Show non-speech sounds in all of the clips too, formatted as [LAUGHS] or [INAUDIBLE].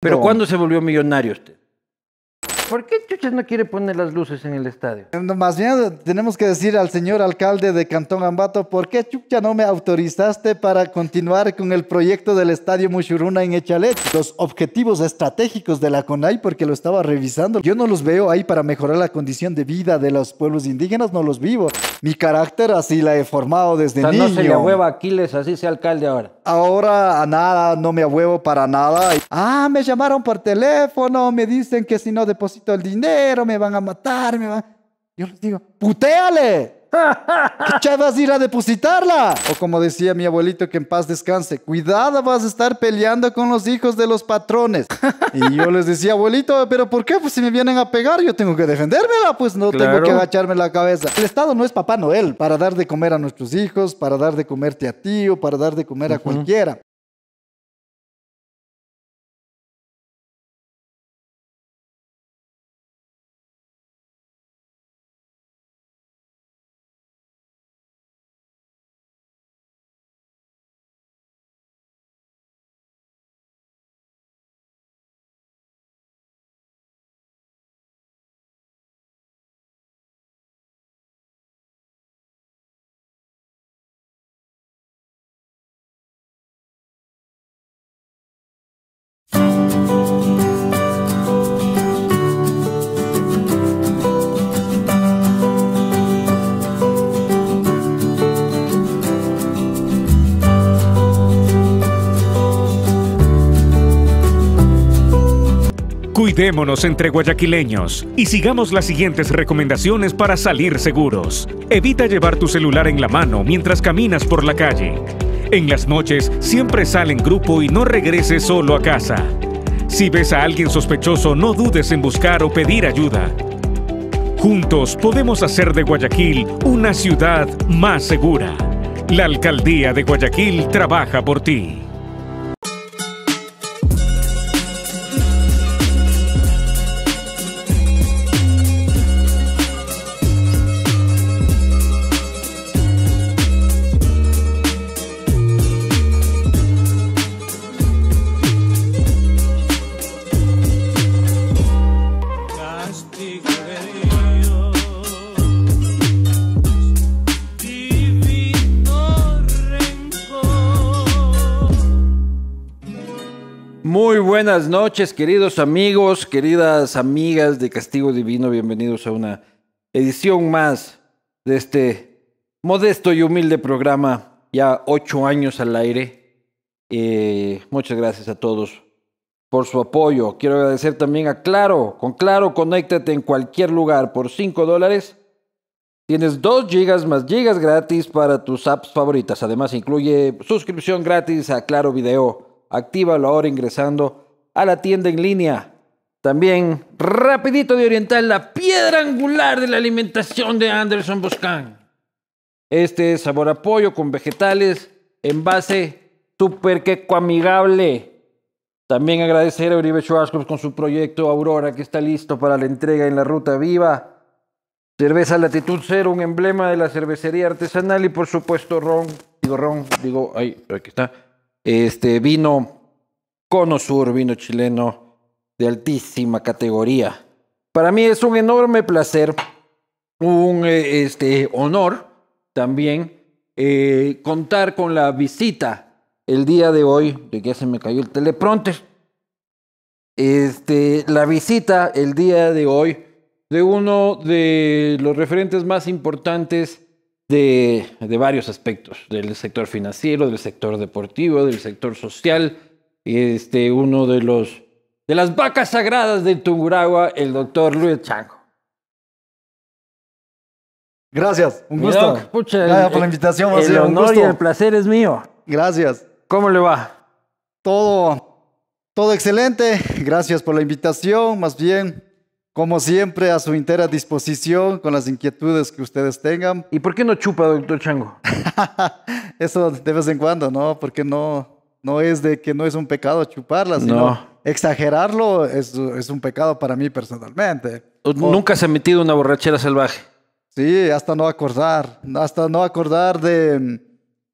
Pero ¿cuándo se volvió millonario usted? ¿Por qué Chuches no quiere poner las luces en el estadio? más bien eh, tenemos que decir al señor alcalde de Cantón Ambato, ¿por qué Chucha no me autorizaste para continuar con el proyecto del estadio Mushuruna en Echalet? Los objetivos estratégicos de la CONAI, porque lo estaba revisando, yo no los veo ahí para mejorar la condición de vida de los pueblos indígenas, no los vivo. Mi carácter así la he formado desde o sea, No se le hueva Aquiles, así sea alcalde ahora. Ahora a nada, no me huevo para nada. Ah, me llamaron por teléfono, me dicen que si no deposito el dinero, me van a matar, me van... Yo les digo, putéale. [LAUGHS] ¿Qué vas a ir a depositarla? O como decía mi abuelito, que en paz descanse, cuidado vas a estar peleando con los hijos de los patrones. Y yo les decía, abuelito, pero ¿por qué? Pues si me vienen a pegar, yo tengo que defendérmela, pues no tengo que agacharme la cabeza. El Estado no es Papá Noel para dar de comer a nuestros hijos, para dar de comerte a ti o para dar de comer a cualquiera. Démonos entre guayaquileños y sigamos las siguientes recomendaciones para salir seguros. Evita llevar tu celular en la mano mientras caminas por la calle. En las noches siempre sal en grupo y no regreses solo a casa. Si ves a alguien sospechoso, no dudes en buscar o pedir ayuda. Juntos podemos hacer de Guayaquil una ciudad más segura. La alcaldía de Guayaquil trabaja por ti. noches, queridos amigos, queridas amigas de Castigo Divino. Bienvenidos a una edición más de este modesto y humilde programa, ya ocho años al aire. Eh, muchas gracias a todos por su apoyo. Quiero agradecer también a Claro. Con Claro, conéctate en cualquier lugar por cinco dólares. Tienes dos gigas más gigas gratis para tus apps favoritas. Además, incluye suscripción gratis a Claro Video. Actívalo ahora ingresando a la tienda en línea. También, rapidito de oriental, la piedra angular de la alimentación de Anderson Boscan. Este es sabor a pollo con vegetales, envase super queco amigable. También agradecer a Uribe Schwarzkopf con su proyecto Aurora, que está listo para la entrega en la Ruta Viva. Cerveza Latitud Cero, un emblema de la cervecería artesanal y por supuesto ron, digo ron, digo, ahí, aquí está. Este vino cono sur vino chileno de altísima categoría. Para mí es un enorme placer, un eh, este, honor también eh, contar con la visita el día de hoy, de que se me cayó el teleprompter, este, la visita el día de hoy de uno de los referentes más importantes de varios aspectos, del sector financiero, del sector deportivo, del sector social, este, uno de los de las vacas sagradas de Tunguragua, el doctor Luis Chango. Gracias, un gusto. Gracias por la invitación. El, el honor y el placer es mío. Gracias. ¿Cómo le va? Todo, todo excelente. Gracias por la invitación. Más bien, como siempre, a su entera disposición con las inquietudes que ustedes tengan. ¿Y por qué no chupa, doctor Chango? [LAUGHS] Eso de vez en cuando, ¿no? Porque no, no es de que no es un pecado chuparlas, sino no. exagerarlo es, un pecado para mí personalmente. Nunca se ha metido una borrachera salvaje. Sí, hasta no acordar, hasta no acordar de mm,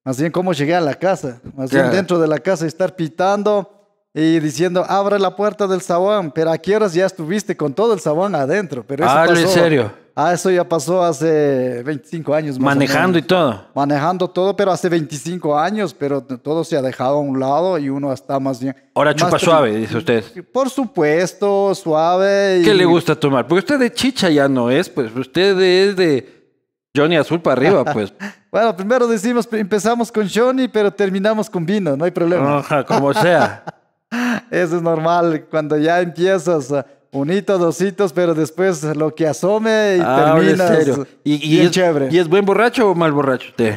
más bien cómo llegué a la casa, más bien dentro de la casa estar pitando y diciendo, abre la puerta del sabón, pero a qué horas ya estuviste con todo el sabón adentro. Pero eso ah, en serio. Ah, eso ya pasó hace 25 años. Manejando y todo. Manejando todo, pero hace 25 años, pero todo se ha dejado a un lado y uno está más bien. Ahora chupa suave, dice usted. Por supuesto, suave. ¿Qué le gusta tomar? Porque usted de chicha ya no es, pues usted es de Johnny Azul para arriba, [LAUGHS] pues. bueno, primero decimos, empezamos con Johnny, pero terminamos con vino, no hay problema. Oja, como sea. [LAUGHS] eso es normal, cuando ya empiezas... Unito, dositos, pero después lo que asome y ah, Y, es, chévere. ¿Y es buen borracho o mal borracho usted?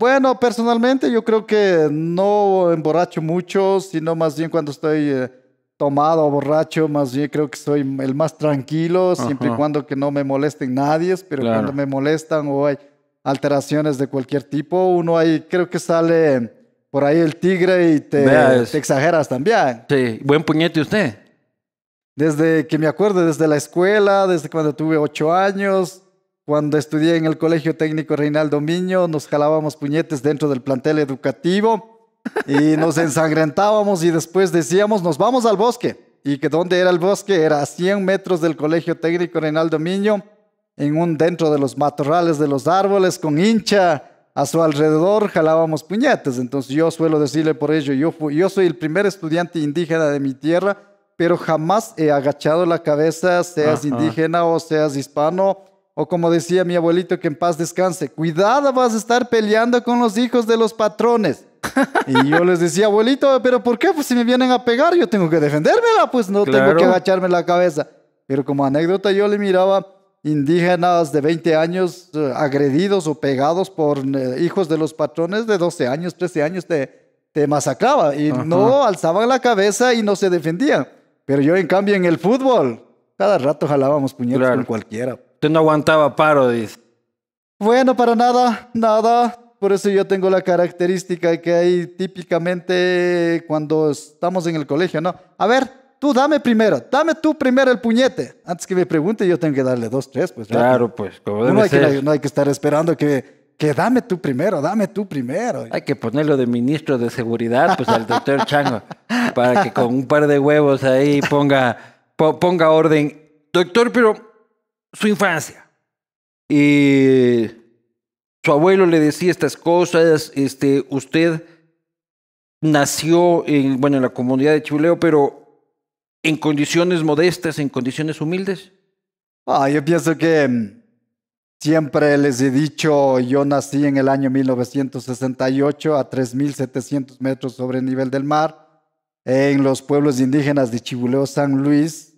Bueno, personalmente yo creo que no emborracho mucho, sino más bien cuando estoy eh, tomado o borracho, más bien creo que soy el más tranquilo, siempre y cuando que no me molesten nadie, pero cuando me molestan o hay alteraciones de cualquier tipo, uno ahí creo que sale por ahí el tigre y te exageras también. Sí, buen puñete usted. Desde que me acuerdo, desde la escuela, desde cuando tuve ocho años, cuando estudié en el Colegio Técnico Reinaldo Miño, nos jalábamos puñetes dentro del plantel educativo y [LAUGHS] nos ensangrentábamos y después decíamos, nos vamos al bosque. Y que dónde era el bosque era a 100 metros del Colegio Técnico Reinaldo Miño, en un dentro de los matorrales de los árboles, con hincha a su alrededor, jalábamos puñetes. Entonces yo suelo decirle por ello, yo, yo soy el primer estudiante indígena de mi tierra pero jamás he agachado la cabeza, seas indígena o seas hispano, o como decía mi abuelito, que en paz descanse, cuidado vas a estar peleando con los hijos de los patrones. [LAUGHS] y yo les decía, abuelito, pero ¿por qué? Pues si me vienen a pegar, yo tengo que defendérmela, pues no tengo que agacharme la cabeza. Pero como anécdota yo le miraba indígenas de 20 años eh, agredidos o pegados por eh, hijos de los patrones de 12 años, 13 años, te, te masacraba y no alzaban la cabeza y no se defendían. Pero yo, en cambio, en el fútbol, cada rato jalábamos puñetes con cualquiera. Usted no aguantaba paro, dice. Bueno, para nada, nada. Por eso yo tengo la característica que hay típicamente cuando estamos en el colegio, ¿no? A ver, tú dame primero, dame tú primero el puñete. Antes que me pregunte, yo tengo que darle dos, tres, pues. Claro, pues, como debe no hay que estar esperando que que dame tú primero, dame tú primero. Hay que ponerlo de ministro de seguridad, pues al doctor Chango, para que con un par de huevos ahí ponga, ponga orden. Doctor, pero su infancia. Y su abuelo le decía estas cosas, este, usted nació en, bueno, en la comunidad de Chuleo, pero en condiciones modestas, en condiciones humildes. Ah, yo pienso que mm, Siempre les he dicho, yo nací en el año 1968 a 3.700 metros sobre el nivel del mar, en los pueblos indígenas de Chibuleo, San Luis.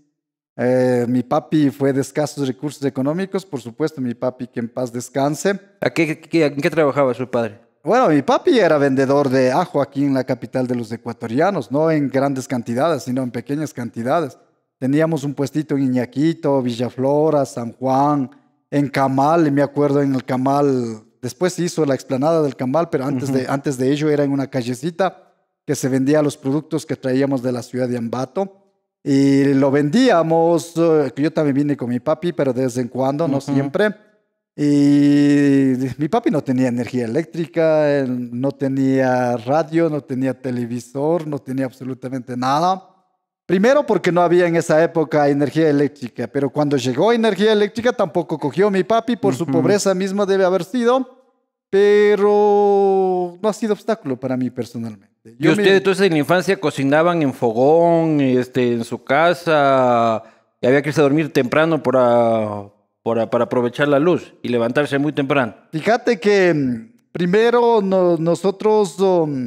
Eh, mi papi fue de escasos recursos económicos, por supuesto, mi papi que en paz descanse. ¿A qué, ¿En qué trabajaba su padre? Bueno, mi papi era vendedor de ajo aquí en la capital de los ecuatorianos, no en grandes cantidades, sino en pequeñas cantidades. Teníamos un puestito en Iñaquito, Villaflora, San Juan, en Camal, me acuerdo en el Camal, después se hizo la explanada del Camal, pero antes, de, antes de ello era en una callecita que se vendía los productos que traíamos de la ciudad de Ambato. Y lo vendíamos, eh, yo también vine con mi papi, pero de vez en cuando, no siempre. Y mi papi no tenía energía eléctrica, no tenía radio, no tenía televisor, no tenía absolutamente nada. Primero porque no había en esa época energía eléctrica, pero cuando llegó energía eléctrica tampoco cogió mi papi, por su pobreza misma debe haber sido, pero no ha sido obstáculo para mí personalmente. Yo ¿Y ustedes entonces en la infancia cocinaban en fogón, este, en su casa, y había que irse a dormir temprano para, para, aprovechar la luz y levantarse muy temprano? Fíjate que mm, primero nosotros mm,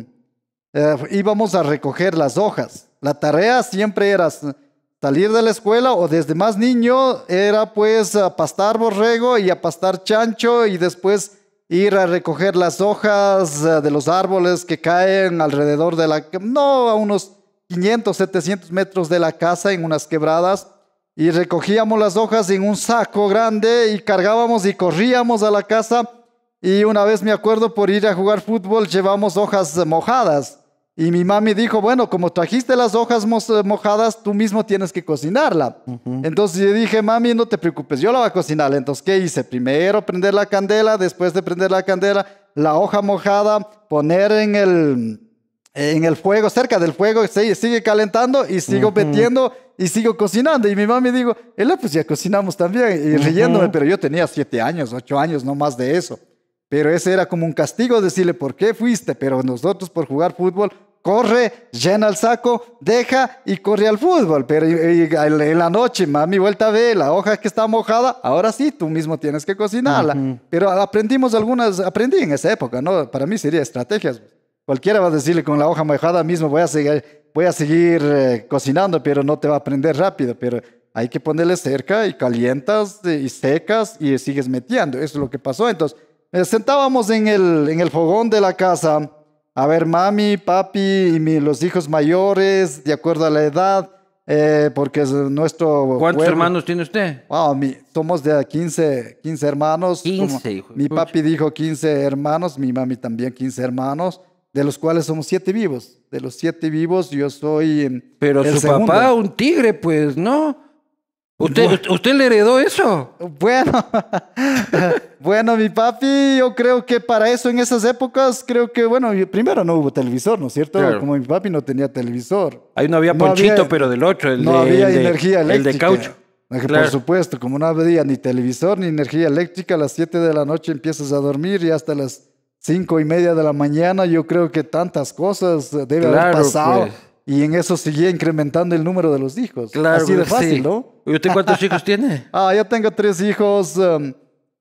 eh, íbamos a recoger las hojas la tarea siempre era salir de la escuela o desde más niño era pues a pastar borrego y a pastar chancho y después ir a recoger las hojas eh, de los árboles que caen alrededor de la, no, a unos 500, 700 metros de la casa en unas quebradas y recogíamos las hojas en un saco grande y cargábamos y corríamos a la casa. Y una vez me acuerdo por ir a jugar fútbol llevamos hojas mojadas y mi mami dijo, bueno, como trajiste las hojas mojadas, tú mismo tienes que cocinarla. Entonces yo dije, mami, no te preocupes, yo la voy a cocinar. Entonces, ¿qué hice? Primero prender la candela, después de prender la candela, la hoja mojada, poner en el, en el fuego, cerca del fuego, sigue, sigue calentando y sigo metiendo y sigo cocinando. Y mi mami dijo, pues ya cocinamos también. Y riéndome, pero yo tenía siete años, ocho años, no más de eso. Pero ese era como un castigo decirle, ¿por qué fuiste? Pero nosotros por jugar fútbol, corre, llena el saco, deja y corre al fútbol. Pero en la noche, mami, vuelta a ver la hoja que está mojada, ahora sí, tú mismo tienes que cocinarla. Pero aprendimos algunas, aprendí en esa época, ¿no? Para mí sería estrategias. Cualquiera va a decirle con la hoja mojada mismo, voy a seguir, voy a seguir eh, cocinando, pero no te va a aprender rápido. Pero hay que ponerle cerca y calientas eh, y secas y sigues metiendo. Eso es lo que pasó. Entonces sentábamos en el, en el fogón de la casa a ver mami, papi y los hijos mayores, de acuerdo a la edad, eh, porque es nuestro... ¿Cuántos hermanos tiene usted? Wow, mi, somos de 15, 15 hermanos. 15, Mi papi dijo 15 hermanos, mi mami también 15 hermanos, de los cuales somos 7 vivos. De los 7 vivos yo soy... Em, Pero su papá, un tigre, pues, ¿no? ¿Usted, ¿Usted le heredó eso? Bueno, [LAUGHS] bueno, mi papi, yo creo que para eso en esas épocas, creo que, bueno, primero no hubo televisor, ¿no es cierto? Como mi papi no tenía televisor. Ahí no había ponchito, pero del otro, el no de, había energía eléctrica. El caucho. Por supuesto, como no había ni televisor ni energía eléctrica, a las 7 de la noche empiezas a dormir y hasta las cinco y media de la mañana, yo creo que tantas cosas deben haber pasado. Pues. Y en eso seguía incrementando el número de los hijos. Claro, Así de fácil, ¿no? ¿Y usted cuántos hijos tiene? [LAUGHS] Ah, yo tengo tres hijos. Um,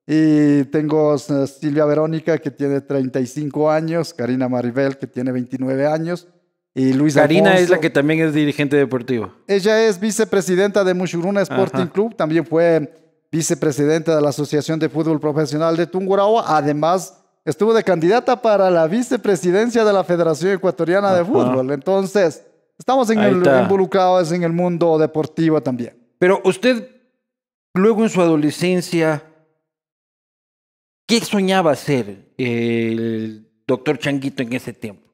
y tengo uh, Silvia Verónica, que tiene 35 años, Karina Maribel, que tiene 29 años, y Luis Karina es la que también es dirigente deportivo. Ella es vicepresidenta de Mushuruna Sporting Club, también fue vicepresidenta de la Asociación de Fútbol Profesional de Tungurahua, además estuvo de candidata para la vicepresidencia de la Federación Ecuatoriana de Fútbol. Entonces, Estamos en el, involucrados en el mundo deportivo también. Pero usted, luego en su adolescencia, ¿qué soñaba ser el doctor Changuito en ese tiempo?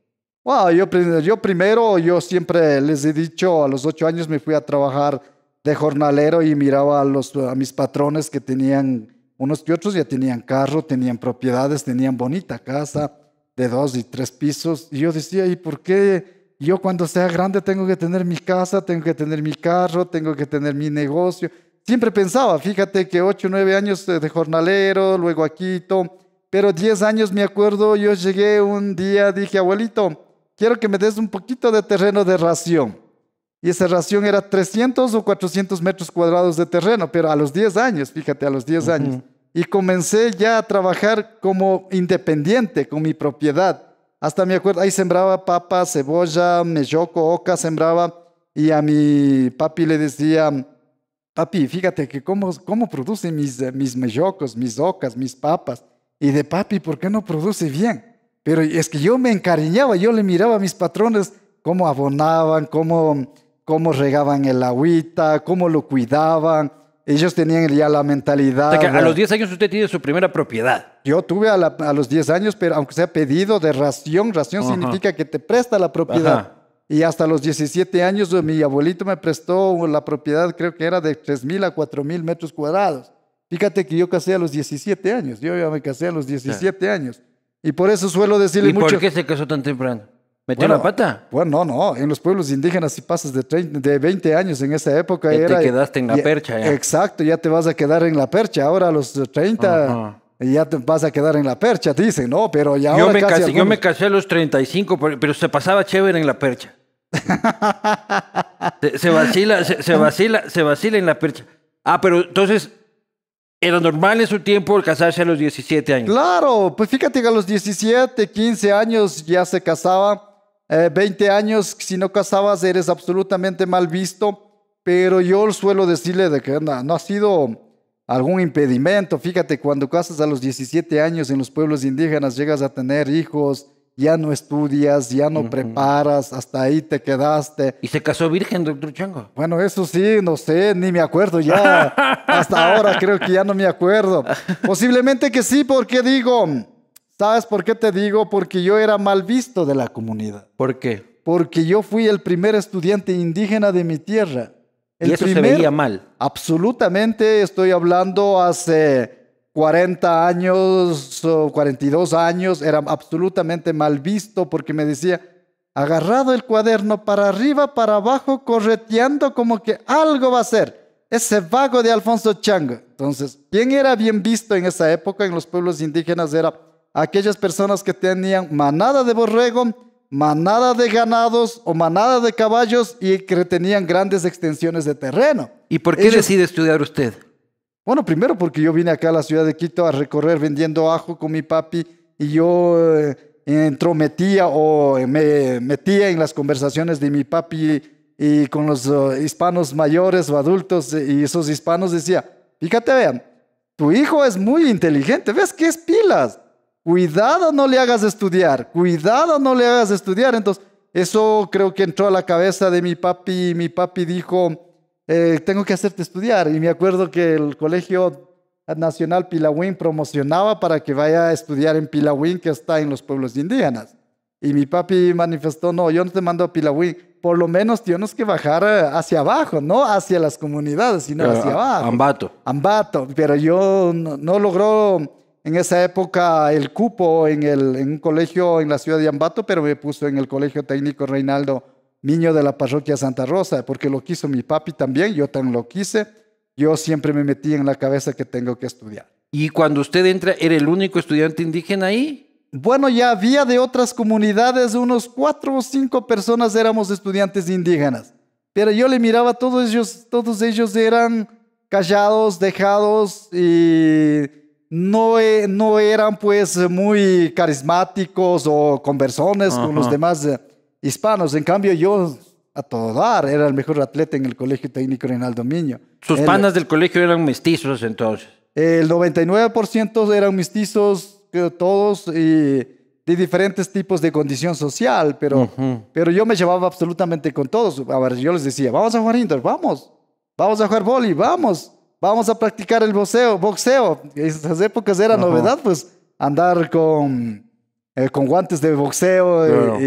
Wow, yo, yo primero, yo siempre les he dicho, a los ocho años me fui a trabajar de jornalero y miraba a, los, a mis patrones que tenían, unos que otros ya tenían carro, tenían propiedades, tenían bonita casa de dos y tres pisos. Y yo decía, ¿y por qué yo cuando sea grande tengo que tener mi casa, tengo que tener mi carro, tengo que tener mi negocio. Siempre pensaba, fíjate que 8, 9 años de jornalero, luego aquí, pero 10 años me acuerdo, yo llegué un día, dije, abuelito, quiero que me des un poquito de terreno de ración. Y esa ración era 300 o 400 metros cuadrados de terreno, pero a los 10 años, fíjate, a los 10 años. Y comencé ya a trabajar como independiente con mi propiedad. Hasta me acuerdo, ahí sembraba papa, cebolla, melloco, oca, sembraba. Y a mi papi le decía, papi, fíjate que cómo, cómo producen mis, mis mellocos, mis ocas, mis papas. Y de papi, ¿por qué no produce bien? Pero es que yo me encariñaba, yo le miraba a mis patrones cómo abonaban, cómo, cómo regaban el agüita, cómo lo cuidaban ellos tenían ya la mentalidad. a los 10 años usted tiene su primera propiedad. Yo tuve a, los 10 años, pero aunque sea pedido de ración, ración significa que te presta la propiedad. Y hasta los 17 años mi abuelito me prestó la propiedad, creo que era de mil a mil metros cuadrados. Fíjate que yo casé a los 17 años, yo ya me casé a los 17 años. Y por eso suelo decirle ¿Y mucho. ¿Y por qué se casó tan temprano? ¿Metió la pata? Bueno, no, no. En los pueblos indígenas, si pasas de, de 20 años en esa época. Ya te quedaste en la percha. Ya. Exacto, ya te vas a quedar en la percha. Ahora a los 30. Ya te vas a quedar en la percha, dicen, ¿no? Pero ya yo me casé, Yo me casé a los 35, pero se pasaba chévere en la percha. [LAUGHS] se, vacila, se, vacila, se vacila en la percha. Ah, pero entonces era normal en su tiempo casarse a los 17 años. Claro, pues fíjate que a los 17, 15 años ya se casaba 20 eh, años, si no casabas eres absolutamente mal visto, pero yo suelo decirle de que no, ha sido algún impedimento. Fíjate, cuando casas a los 17 años en los pueblos indígenas, llegas a tener hijos, ya no estudias, ya no preparas, hasta ahí te quedaste. ¿Y se casó virgen, doctor Chango? Bueno, eso sí, no sé, ni me acuerdo ya. [LAUGHS] hasta ahora creo que ya no me acuerdo. Posiblemente que sí, porque digo, ¿Sabes por qué te digo? Porque yo era mal visto de la comunidad. ¿Por qué? Porque yo fui el primer estudiante indígena de mi tierra. El y eso se veía mal. Absolutamente, estoy hablando hace 40 años o 42 años, era absolutamente mal visto porque me decía, agarrado el cuaderno para arriba, para abajo, correteando como que algo va a ser. Ese vago de Alfonso Chang. Entonces, ¿quién era bien visto en esa época en los pueblos indígenas? Era aquellas personas que tenían manada de borrego, manada de ganados o manada de caballos y que tenían grandes extensiones de terreno. ¿Y por qué decide estudiar usted? Bueno, primero porque yo vine acá a la ciudad de Quito a recorrer vendiendo ajo con mi papi y yo eh, entrometía o me metía en las conversaciones de mi papi y con los eh, hispanos mayores o adultos eh, y esos hispanos decía, fíjate, vean, tu hijo es muy inteligente, ves que es pilas cuidado no le hagas estudiar, cuidado no le hagas estudiar. Entonces, eso creo que entró a la cabeza de mi papi. Mi papi dijo, eh, tengo que hacerte estudiar. Y me acuerdo que el Colegio Nacional Pilawin promocionaba para que vaya a estudiar en Pilawin, que está en los pueblos indígenas. Y mi papi manifestó, no, yo no te mando a Pilawin, por lo menos tienes que bajar eh, hacia abajo, no hacia las comunidades, sino hacia ah, abajo. Ambato. Ambato, pero yo no logró en esa época el cupo en, el, en un colegio en la ciudad de Ambato, pero me puso en el colegio técnico Reinaldo Niño de la parroquia Santa Rosa, porque lo quiso mi papi también, yo también lo quise, yo siempre me metí en la cabeza que tengo que estudiar. ¿Y cuando usted entra, era el único estudiante indígena ahí? Bueno, ya había de otras comunidades, unos cuatro o cinco personas éramos estudiantes indígenas, pero yo le miraba a todos ellos, todos ellos eran callados, dejados y no, e, no eran pues muy carismáticos o conversones con los demás eh, hispanos. En cambio, yo a todo dar era el mejor atleta en el Colegio Técnico el Miño. ¿Sus eh, panas del colegio eran mestizos entonces? El 99% eran mestizos, todos, y de diferentes tipos de condición social, pero, pero yo me llevaba absolutamente con todos. A ver, yo les decía, vamos a jugar indoor, vamos. Vamos a jugar boli, vamos vamos a practicar el boxeo. boxeo. En esas épocas era novedad, pues andar con, eh, con guantes de boxeo eh,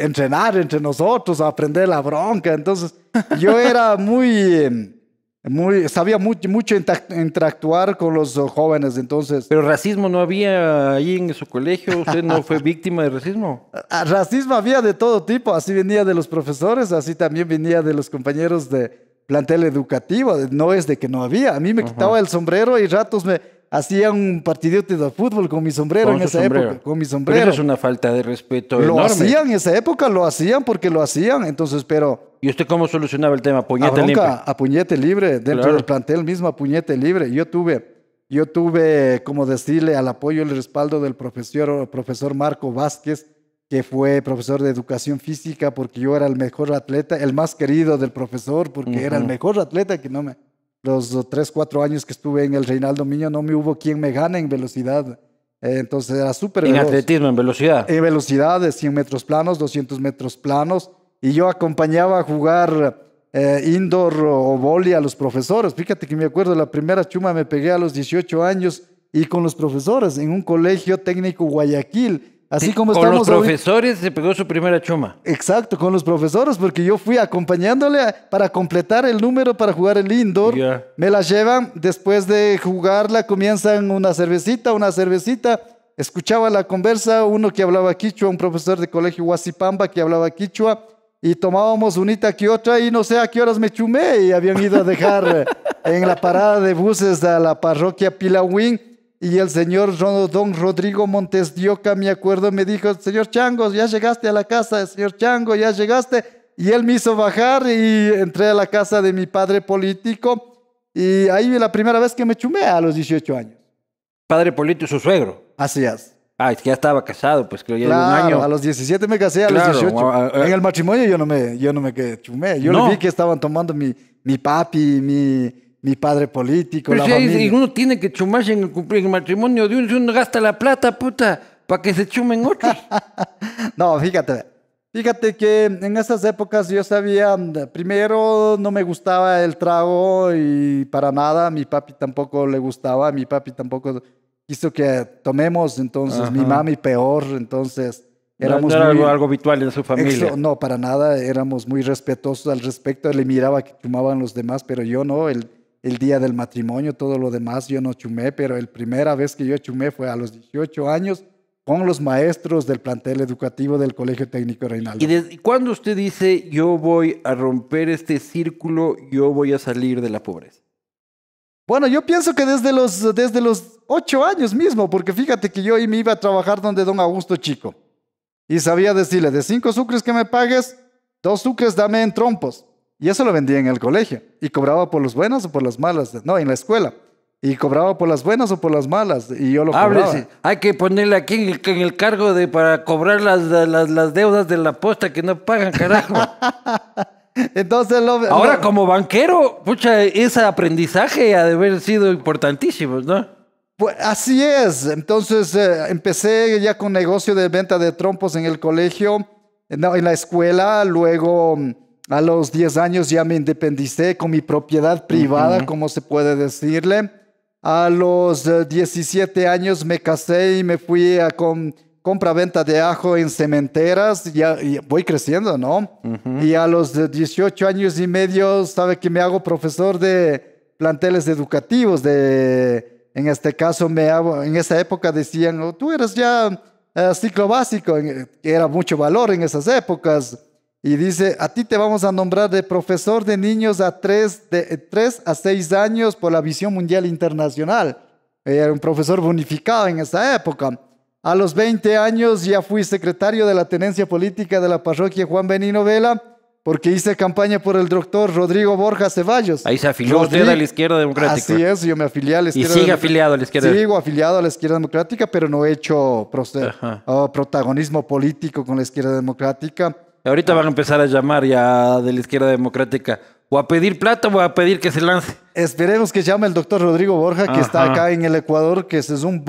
y, entrenar entre nosotros, aprender la bronca. Entonces, yo era [LAUGHS] muy, muy sabía mucho interactuar con los jóvenes. Entonces, pero racismo no había ahí en su colegio. Usted no fue víctima de racismo. [LAUGHS] Racismo había de todo tipo. Así venía de los profesores, así también venía de los compañeros de plantel educativo, no es de que no había. A mí me quitaba el sombrero y ratos me hacía un partidote de fútbol con mi sombrero en esa época, con mi sombrero. Pero eso es una falta de respeto. Lo hacían en esa época, lo hacían porque lo hacían, entonces, pero... ¿Y usted cómo solucionaba el tema? ¿Puñete libre? A puñete libre, dentro del plantel mismo, a puñete libre. Yo tuve, yo tuve, como decirle, al apoyo y el respaldo del profesor, profesor Marco Vázquez, que fue profesor de educación física porque yo era el mejor atleta, el más querido del profesor porque era el mejor atleta que no me... Los tres, cuatro años que estuve en el Reinaldo Miño no me hubo quien me gane en velocidad. Eh, entonces era súper... En atletismo, en velocidad. En velocidad, de 100 metros planos, 200 metros planos. Y yo acompañaba a jugar eh, indoor o volley a los profesores. Fíjate que me acuerdo, la primera chuma me pegué a los 18 años y con los profesores en un colegio técnico Guayaquil Así como con los profesores se pegó su primera chuma. Exacto, con los profesores, porque yo fui acompañándole para completar el número para jugar el indoor. Me la llevan, después de jugarla comienzan una cervecita, una cervecita. Escuchaba la conversa, uno que hablaba quichua, un profesor de colegio Huasipamba que hablaba quichua y tomábamos unita que otra y no sé a qué horas me chumé y habían ido a dejar [LAUGHS] en la parada de buses a la parroquia Pilawin y el señor don Rodrigo Montes Dioca, me acuerdo, me dijo, señor Chango, ya llegaste a la casa, señor Chango, ya llegaste. Y él me hizo bajar y entré a la casa de mi padre político. Y ahí la primera vez que me chumé a los 18 años. Padre político, su suegro. Así es. Ah, es que ya estaba casado, pues creo ya un año. A los 17 me casé, a los 18. en el matrimonio yo no me, yo no me quedé chumé. Yo no. vi que estaban tomando mi, mi papi, mi, mi padre político, Pero la familia. uno tiene que chumarse en cumplir el matrimonio de uno, si uno gasta la plata, puta, para que se chumen otros. [LAUGHS] no, fíjate, Fíjate que en esas épocas yo sabía, primero no me gustaba el trago y para nada, mi papi tampoco le gustaba, mi papi tampoco quiso que tomemos, entonces mi mami peor, entonces era algo, habitual en su familia. no, para nada, éramos muy respetuosos al respecto, le miraba que fumaban los demás, pero yo no, el, el día del matrimonio, todo lo demás yo no chumé, pero la primera vez que yo chumé fue a los 18 años con los maestros del plantel educativo del Colegio Técnico Reinaldo. ¿Y cuándo usted dice, yo voy a romper este círculo, yo voy a salir de la pobreza? Bueno, yo pienso que desde los, desde los ocho años mismo, porque fíjate que yo me iba a trabajar donde don Augusto Chico. Y sabía decirle, de 5 sucres que me pagues, 2 sucres dame en trompos. Y eso lo vendía en el colegio. Y cobraba por los buenos o por las malas. No, en la escuela. Y cobraba por las buenas o por las malas. Y yo lo Háblese. cobraba. Hay que ponerle aquí en el, cargo de para cobrar las, las, deudas de la posta que no pagan, carajo. [LAUGHS] Entonces lo, Ahora, como banquero, pucha, ese aprendizaje ha de haber sido importantísimo, ¿no? Pues así es. Entonces eh, empecé ya con negocio de venta de trompos en el colegio, eh, en la escuela, luego mm, a los 10 años ya me independicé con mi propiedad privada, como se puede decirle. A los 17 eh, años me casé y me fui a con compra-venta de ajo en cementeras. Ya, voy creciendo, ¿no? Y a los 18 eh, años y medio, sabe que me hago profesor de planteles educativos. De, en este caso, me hago, en esa época decían, oh, tú eres ya eh, ciclo básico. Era mucho valor en esas épocas y dice, a ti te vamos a nombrar de profesor de niños a tres, de 3 eh, a 6 años por la visión mundial internacional. Era un profesor bonificado en esa época. A los 20 años ya fui secretario de la tenencia política de la parroquia Juan Benino Vela porque hice campaña por el doctor Rodrigo Borja Ceballos. Ahí se afilió usted a la izquierda democrática. Así es, yo me afilié a la izquierda. Y sigue afiliado a la izquierda. Sigo afiliado a la izquierda democrática, pero no he hecho oh, protagonismo político con la izquierda democrática. Ahorita ah. van a empezar a llamar ya de la izquierda democrática o a pedir plata o a pedir que se lance. Esperemos que llame el doctor Rodrigo Borja, que está acá en el Ecuador, que es un,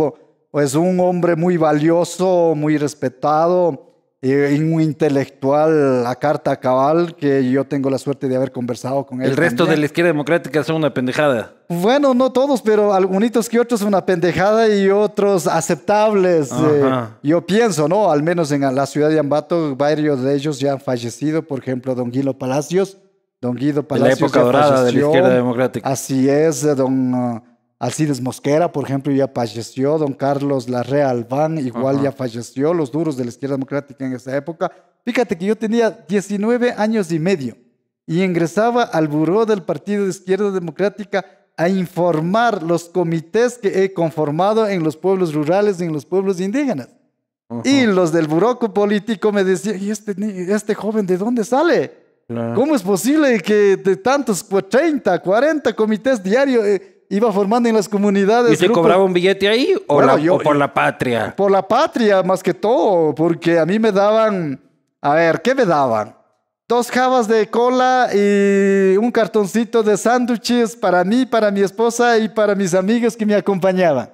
es un hombre muy valioso, muy respetado, un intelectual a carta cabal que yo tengo la suerte de haber conversado con él. El resto de la izquierda democrática son una pendejada. Bueno, no todos, pero algunos que otros son una pendejada y otros aceptables. Eh, yo pienso, ¿no? Al menos en la ciudad de Ambato, varios de ellos ya han fallecido. Por ejemplo, don Guido Palacios. Don Guido Palacios. la época dorada de la izquierda democrática. Así es, don ah, Alcides Mosquera, por ejemplo, ya falleció, don Carlos Larrea Albán igual ya falleció, los duros de la izquierda democrática en esa época. Fíjate que yo tenía 19 años y medio y ingresaba al buró del Partido de Izquierda Democrática a informar los comités que he conformado en los pueblos rurales y en los pueblos indígenas. Y los del buró político me decían, ¿y este, este, joven de dónde sale? ¿Cómo es posible que de tantos 30, 40 comités diarios... Eh, iba formando en las comunidades. ¿Y se cobraba un billete ahí o, por la patria? Por la patria, más que todo, porque a mí me daban, a ver, ¿qué me daban? Dos jabas de cola y un cartoncito de sándwiches para mí, para mi esposa y para mis amigos que me acompañaban.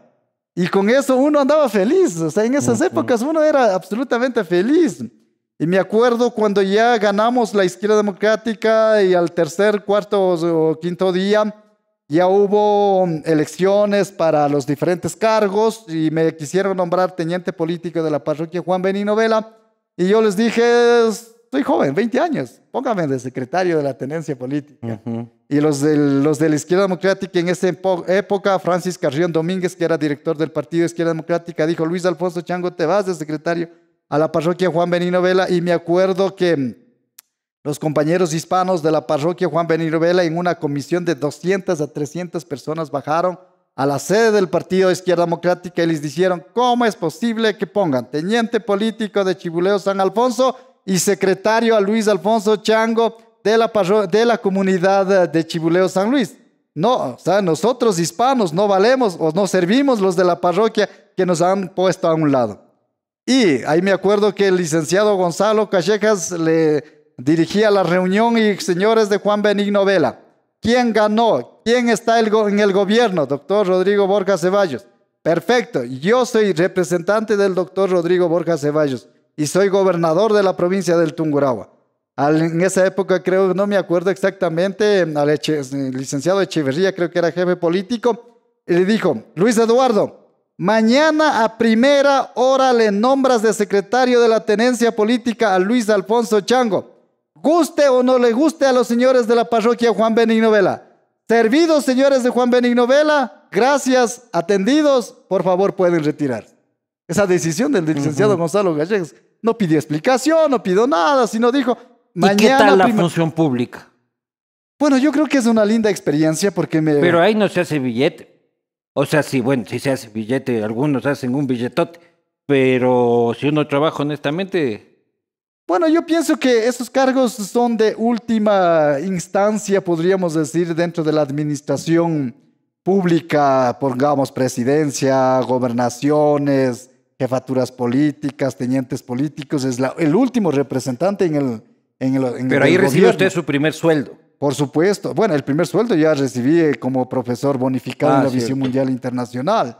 Y con eso uno andaba feliz. O sea, en esas épocas uno era absolutamente feliz. Y me acuerdo cuando ya ganamos la izquierda democrática y al tercer, cuarto o quinto día, ya hubo mm, elecciones para los diferentes cargos y me quisieron nombrar teniente político de la parroquia Juan Benino Vela. Y yo les dije, estoy joven, 20 años, póngame de secretario de la tenencia política. Y los de, los de la izquierda democrática en esa época, Francis Carrión Domínguez, que era director del Partido de Izquierda Democrática, dijo, Luis Alfonso Chango, te vas de secretario a la parroquia Juan Benino Vela. Y me acuerdo que mm, los compañeros hispanos de la parroquia Juan Vela, en una comisión de 200 a 300 personas bajaron a la sede del Partido de Izquierda Democrática y les dijeron, ¿cómo es posible que pongan teniente político de Chibuleo San Alfonso y secretario a Luis Alfonso Chango de la, de la comunidad de Chibuleo San Luis? No, o sea, nosotros hispanos no valemos o no servimos los de la parroquia que nos han puesto a un lado. Y ahí me acuerdo que el licenciado Gonzalo Callejas le dirigía la reunión y señores de Juan Benigno Vela. ¿Quién ganó? ¿Quién está en el gobierno? Doctor Rodrigo Borja Ceballos. Perfecto, yo soy representante del doctor Rodrigo Borja Ceballos y soy gobernador de la provincia del Tungurahua. en esa época creo, no me acuerdo exactamente, el licenciado Echeverría creo que era jefe político, le dijo, Luis Eduardo, mañana a primera hora le nombras de secretario de la tenencia política a Luis Alfonso Chango guste o no le guste a los señores de la parroquia Juan Benigno Vela. Servidos, señores de Juan Benigno Vela, gracias, atendidos, por favor pueden retirar. Esa decisión del licenciado Gonzalo Gallegos no pidió explicación, no pidió nada, sino dijo, mañana... ¿Y qué tal la función pública? Bueno, yo creo que es una linda experiencia porque me... Pero ahí no se hace billete. O sea, sí, bueno, sí se hace billete, algunos hacen un billetote, pero si uno trabaja honestamente, bueno, yo pienso que esos cargos son de última instancia, podríamos decir, dentro de la administración pública, pongamos presidencia, gobernaciones, jefaturas políticas, tenientes políticos, es el último representante en el... En Pero ahí recibe usted su primer sueldo. Por supuesto. Bueno, el primer sueldo ya recibí como profesor bonificado ah, en la visión mundial internacional.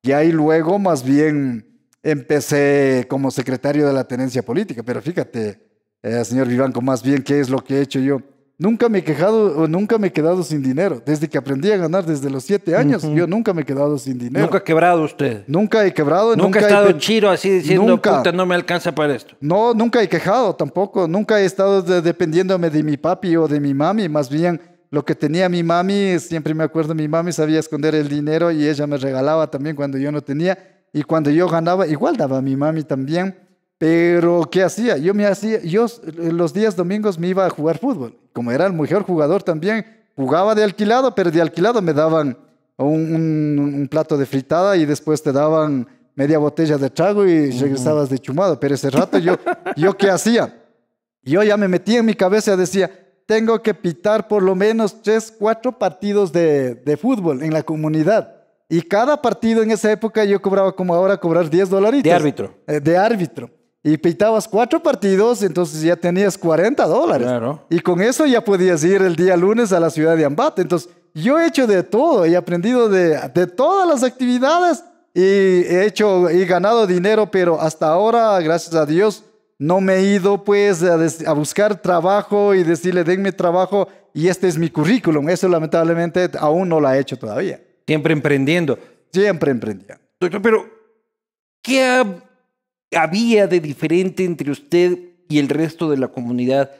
Y ahí luego más bien empecé como secretario de la tenencia política, pero fíjate, eh, señor Vivanco, más bien, ¿qué es lo que he hecho yo? Nunca me he quejado o nunca me he quedado sin dinero. Desde que aprendí a ganar desde los siete años, yo nunca me he quedado sin dinero. Nunca ha quebrado usted. Nunca he quebrado. Nunca, he estado chiro así diciendo, nunca. puta, no me alcanza para esto. No, nunca he quejado tampoco. Nunca he estado dependiéndome de mi papi o de mi mami. Más bien, lo que tenía mi mami, siempre me acuerdo, mi mami sabía esconder el dinero y ella me regalaba también cuando yo no tenía y cuando yo ganaba, igual daba mi mami también. Pero, ¿qué hacía? Yo me hacía, yo los días domingos me iba a jugar fútbol. Como era el mejor jugador también, jugaba de alquilado, pero de alquilado me daban un, plato de fritada y después te daban media botella de trago y regresabas de chumado. Pero ese rato yo, ¿yo qué hacía? Yo ya me metía en mi cabeza, y decía, tengo que pitar por lo menos tres, cuatro partidos de fútbol en la comunidad y cada partido en esa época yo cobraba como ahora cobrar 10 dolaritos. De árbitro. Eh, de árbitro. Y pitabas cuatro partidos, entonces ya tenías 40 dólares. Claro. Y con eso ya podías ir el día lunes a la ciudad de Ambato. Entonces, yo he hecho de todo, he aprendido de, todas las actividades y he hecho y ganado dinero, pero hasta ahora, gracias a Dios, no me he ido pues a, buscar trabajo y decirle denme trabajo y este es mi currículum. Eso lamentablemente aún no lo he hecho todavía. Siempre emprendiendo. Siempre emprendiendo. Doctor, pero ¿qué había de diferente entre usted y el resto de la comunidad?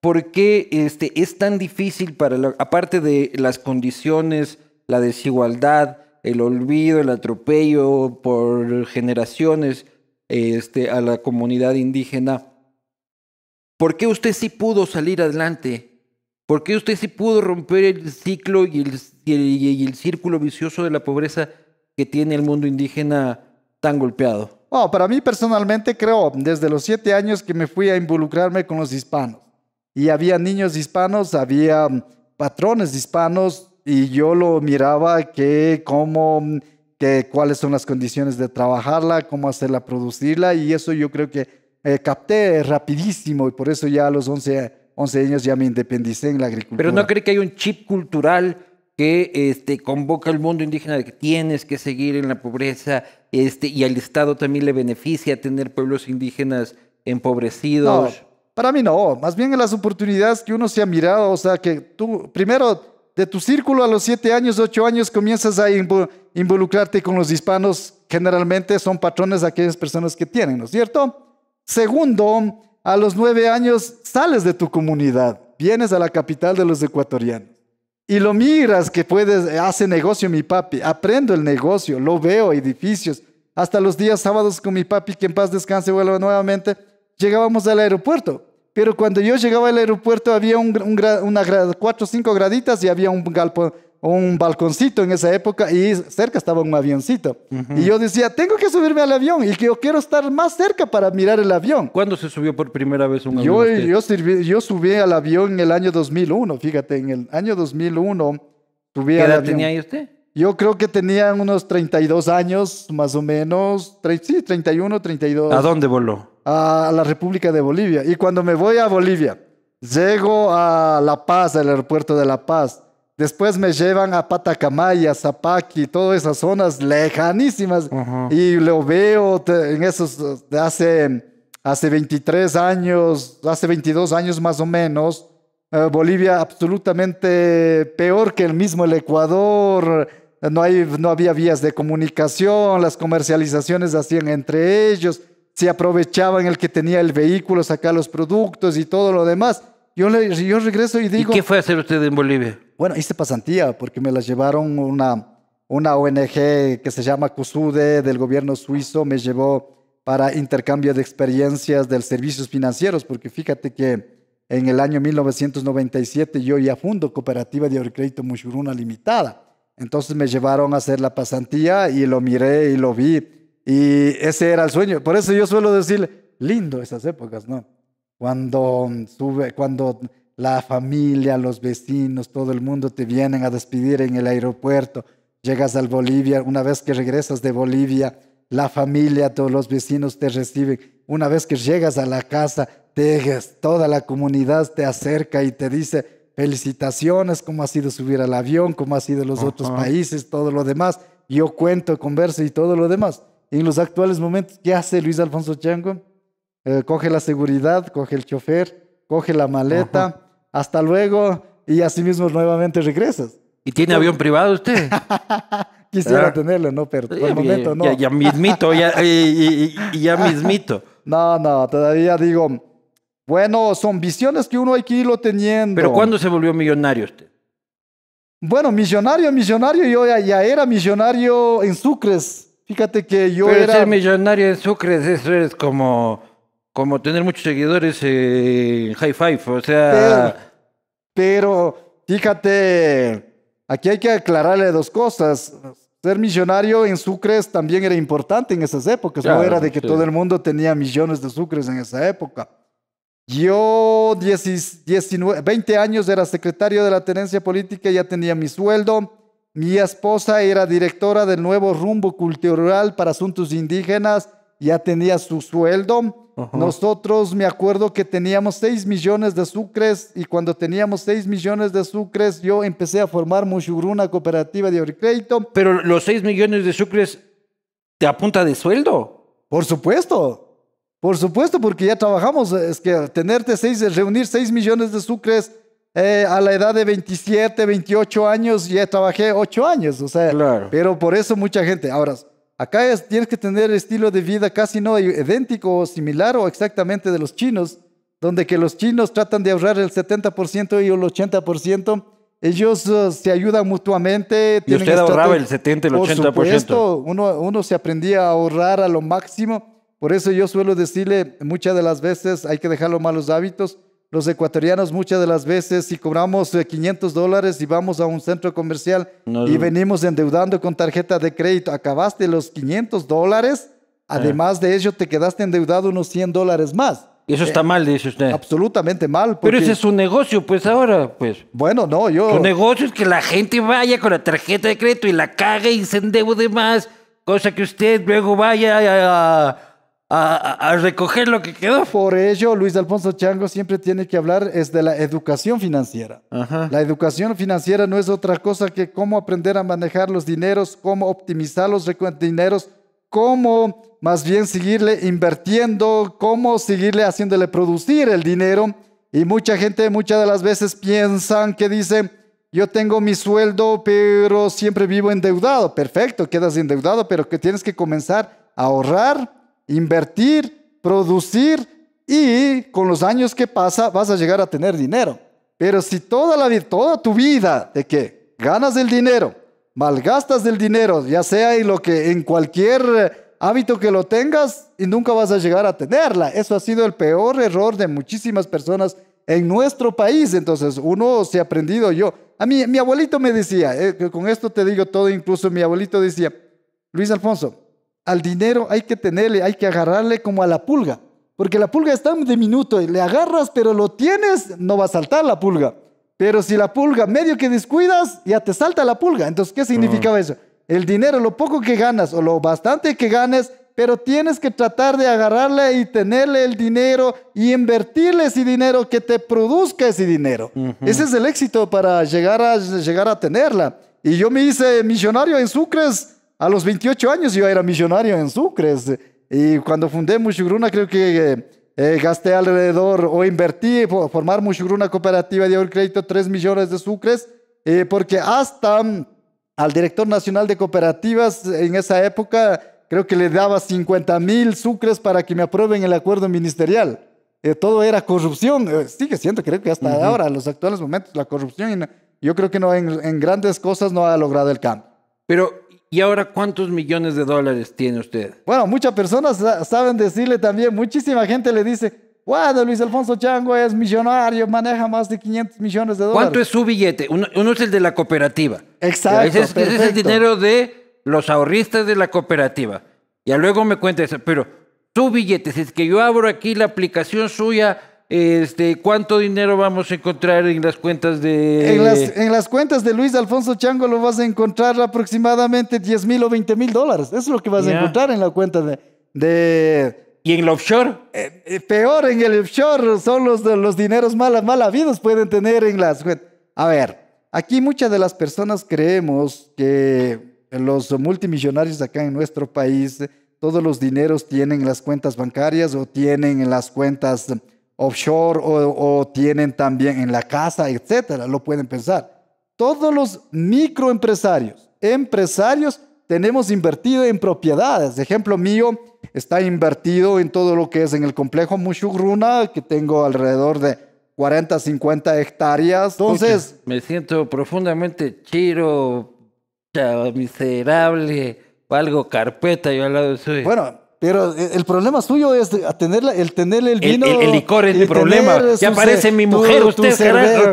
¿Por qué este, es tan difícil para, aparte de las condiciones, la desigualdad, el olvido, el atropello por generaciones este, a la comunidad indígena? ¿Por qué usted sí pudo salir adelante ¿Por qué usted se pudo romper el ciclo y el, círculo vicioso de la pobreza que tiene el mundo indígena tan golpeado? para mí personalmente creo, desde los siete años que me fui a involucrarme con los hispanos. Y había niños hispanos, había mm, patrones hispanos, y yo lo miraba que cómo, mm, que cuáles son las condiciones de trabajarla, cómo hacerla producirla, y eso yo creo que eh, capté rapidísimo, y por eso ya a los 11 11 años ya me independicé en la agricultura. Pero no cree que hay un chip cultural que este, convoca al mundo indígena de que tienes que seguir en la pobreza este, y al Estado también le beneficia tener pueblos indígenas empobrecidos. No, para mí no, más bien en las oportunidades que uno se ha mirado, o sea, que tú primero de tu círculo a los 7 años, 8 años comienzas a involucrarte con los hispanos, generalmente son patrones de aquellas personas que tienen, ¿no es cierto? Segundo, a los nueve años sales de tu comunidad, vienes a la capital de los ecuatorianos y lo miras que puedes, eh, hace negocio mi papi, aprendo el negocio, lo veo, edificios. Hasta los días sábados con mi papi, que en paz descanse, vuelva nuevamente, llegábamos al aeropuerto. Pero cuando yo llegaba al aeropuerto había un, una, cuatro o cinco graditas y había un galpón, un balconcito en esa época y cerca estaba un avioncito. Y yo decía, tengo que subirme al avión y que yo quiero estar más cerca para mirar el avión. ¿Cuándo se subió por primera vez un avión? Yo, yo, subí al avión en el año 2001, fíjate, en el año 2001 ¿Qué edad tenía usted? Yo creo que tenía unos 32 años, más o menos, sí, 31, 32. ¿A dónde voló? A la República de Bolivia. Y cuando me voy a Bolivia, llego a La Paz, al aeropuerto de La Paz Después me llevan a Patacamaya, Zapaqui, todas esas zonas lejanísimas. Y lo veo en esos, hace, hace 23 años, hace 22 años más o menos. Eh, Bolivia absolutamente peor que el mismo Ecuador. No, hay, no había vías de comunicación, las comercializaciones hacían entre ellos. Se aprovechaban el que tenía el vehículo, sacar los productos y todo lo demás. Yo, regreso y digo... ¿Y qué fue hacer usted en Bolivia? Bueno, hice pasantía porque me la llevaron una, una ONG que se llama CUSUDE del gobierno suizo, me llevó para intercambio de experiencias de servicios financieros, porque fíjate que en el año 1997 yo ya fundo Cooperativa de Crédito Mushuruna Limitada. Entonces me llevaron a hacer la pasantía y lo miré y lo vi. Y ese era el sueño. Por eso yo suelo decir, lindo esas épocas, ¿no? cuando sube, cuando la familia, los vecinos, todo el mundo te vienen a despedir en el aeropuerto, llegas al Bolivia, una vez que regresas de Bolivia, la familia, todos los vecinos te reciben, una vez que llegas a la casa, te, toda la comunidad te acerca y te dice felicitaciones, cómo ha sido subir al avión, cómo ha sido los otros países, todo lo demás. Yo cuento, converso y todo lo demás. en los actuales momentos, ¿qué hace Luis Alfonso Chango? Eh, coge la seguridad, coge el chofer, coge la maleta, hasta luego y así mismo nuevamente regresas. ¿Y tiene avión privado usted? [LAUGHS] Quisiera ah. tenerlo, ¿no? Pero por el eh, momento no. Ya, mismito, ya, [LAUGHS] y, ya mismito. No, no, todavía digo, bueno, son visiones que uno hay que irlo teniendo. ¿Pero cuándo se volvió millonario usted? Bueno, millonario, millonario, yo ya, era millonario en Sucres. Fíjate que yo Pero era... ser millonario en Sucres, eso es como como tener muchos seguidores en eh, High Five, o sea... Pero, fíjate, aquí hay que aclararle dos cosas. Ser millonario en sucres también era importante en esas épocas, no era de que todo el mundo tenía millones de sucres en esa época. Yo, 20 años, era secretario de la tenencia política, ya tenía mi sueldo. Mi esposa era directora del nuevo rumbo cultural para asuntos indígenas, ya tenía su sueldo. Nosotros me acuerdo que teníamos 6 millones de sucres y cuando teníamos 6 millones de sucres yo empecé a formar Mushuruna cooperativa de crédito. Pero los 6 millones de sucres te apunta de sueldo. Por supuesto. Por supuesto, porque ya trabajamos. Es que tenerte seis, reunir 6 millones de sucres eh, a la edad de 27, 28 años, ya trabajé 8 años. O sea, pero por eso mucha gente. Ahora, Acá es, tienes que tener el estilo de vida casi no idéntico o similar o exactamente de los chinos, donde que los chinos tratan de ahorrar el 70% y el 80%. Ellos uh, se ayudan mutuamente. Y usted ahorraba el 70 y el 80%. uno, uno se aprendía a ahorrar a lo máximo. Por eso yo suelo decirle muchas de las veces hay que dejar los malos hábitos los ecuatorianos muchas de las veces, si cobramos 500 eh, dólares y vamos a un centro comercial y venimos endeudando con tarjeta de crédito, acabaste los 500 dólares, eh. además de ello te quedaste endeudado unos 100 dólares más. Eso está eh, mal, dice usted. Absolutamente mal. Pero ese es su negocio, pues ahora, pues. Bueno, no, yo. Su negocio es que la gente vaya con la tarjeta de crédito y la cague y se endeude más, cosa que usted luego vaya a a, recoger lo que quedó. Por ello, Luis Alfonso Chango siempre tiene que hablar es de la educación financiera. La educación financiera no es otra cosa que cómo aprender a manejar los dineros, cómo optimizar los dineros, cómo más bien seguirle invirtiendo, cómo seguirle haciéndole producir el dinero. Y mucha gente muchas de las veces piensan que dice yo tengo mi sueldo, pero siempre vivo endeudado. Perfecto, quedas endeudado, pero que tienes que comenzar a ahorrar invertir, producir y con los años que pasa vas a llegar a tener dinero. Pero si toda, la, toda tu vida de que ganas el dinero, malgastas el dinero, ya sea en, lo que, en cualquier eh, hábito que lo tengas y nunca vas a llegar a tenerla. Eso ha sido el peor error de muchísimas personas en nuestro país. Entonces, uno se ha aprendido yo. A mí, mi abuelito me decía, eh, con esto te digo todo, incluso mi abuelito decía, Luis Alfonso, al dinero hay que tenerle, hay que agarrarle como a la pulga. Porque la pulga está tan diminuto, le agarras, pero lo tienes, no va a saltar la pulga. Pero si la pulga, medio que descuidas, ya te salta la pulga. Entonces, ¿qué significaba eso? El dinero, lo poco que ganas o lo bastante que ganes, pero tienes que tratar de agarrarle y tenerle el dinero y invertirle ese dinero que te produzca ese dinero. Ese es el éxito para llegar a, llegar a tenerla. Y yo me hice misionario en Sucres a los 28 años yo era millonario en Sucres. Y cuando fundé Mushugruna, creo que eh, eh, gasté alrededor o invertí por formar Mushugruna Cooperativa de Crédito 3 millones de Sucres, eh, porque hasta mm, al director nacional de cooperativas en esa época creo que le daba 50 mil sucres para que me aprueben el acuerdo ministerial. todo era corrupción, sigue siendo, creo que hasta ahora, en los actuales momentos, la corrupción, yo creo que no, en, en, grandes cosas no ha logrado el cambio. Pero ¿Y ahora cuántos millones de dólares tiene usted? Bueno, muchas personas saben decirle también, muchísima gente le dice, bueno, Luis Alfonso Chango es millonario, maneja más de 500 millones de dólares. ¿Cuánto es su billete? Uno, es el de la cooperativa. Exacto. Ese es, es, el dinero de los ahorristas de la cooperativa. Ya luego me cuenta eso, pero su billete, si es que yo abro aquí la aplicación suya este, ¿Cuánto dinero vamos a encontrar en las cuentas de...? En las, cuentas de Luis Alfonso Chango lo vas a encontrar aproximadamente 10 mil o 20 mil dólares. Eso es lo que vas a encontrar en la cuenta de... ¿Y en el offshore? Eh, eh, peor, en el offshore son los, los dineros mal, mal habidos pueden tener en las... A ver, aquí muchas de las personas creemos que los multimillonarios acá en nuestro país, eh, todos los dineros tienen las cuentas bancarias o tienen las cuentas offshore o, tienen también en la casa, etcétera. Lo pueden pensar. Todos los microempresarios, empresarios, tenemos invertido en propiedades. Ejemplo mío, está invertido en todo lo que es en el complejo Mushugruna, que tengo alrededor de 40, 50 hectáreas. Entonces... me siento profundamente chiro, miserable, valgo carpeta yo al lado suyo. Bueno, pero eh, el problema suyo es tenerla, el tener el vino. El, licor es el problema. Ya aparece mi mujer,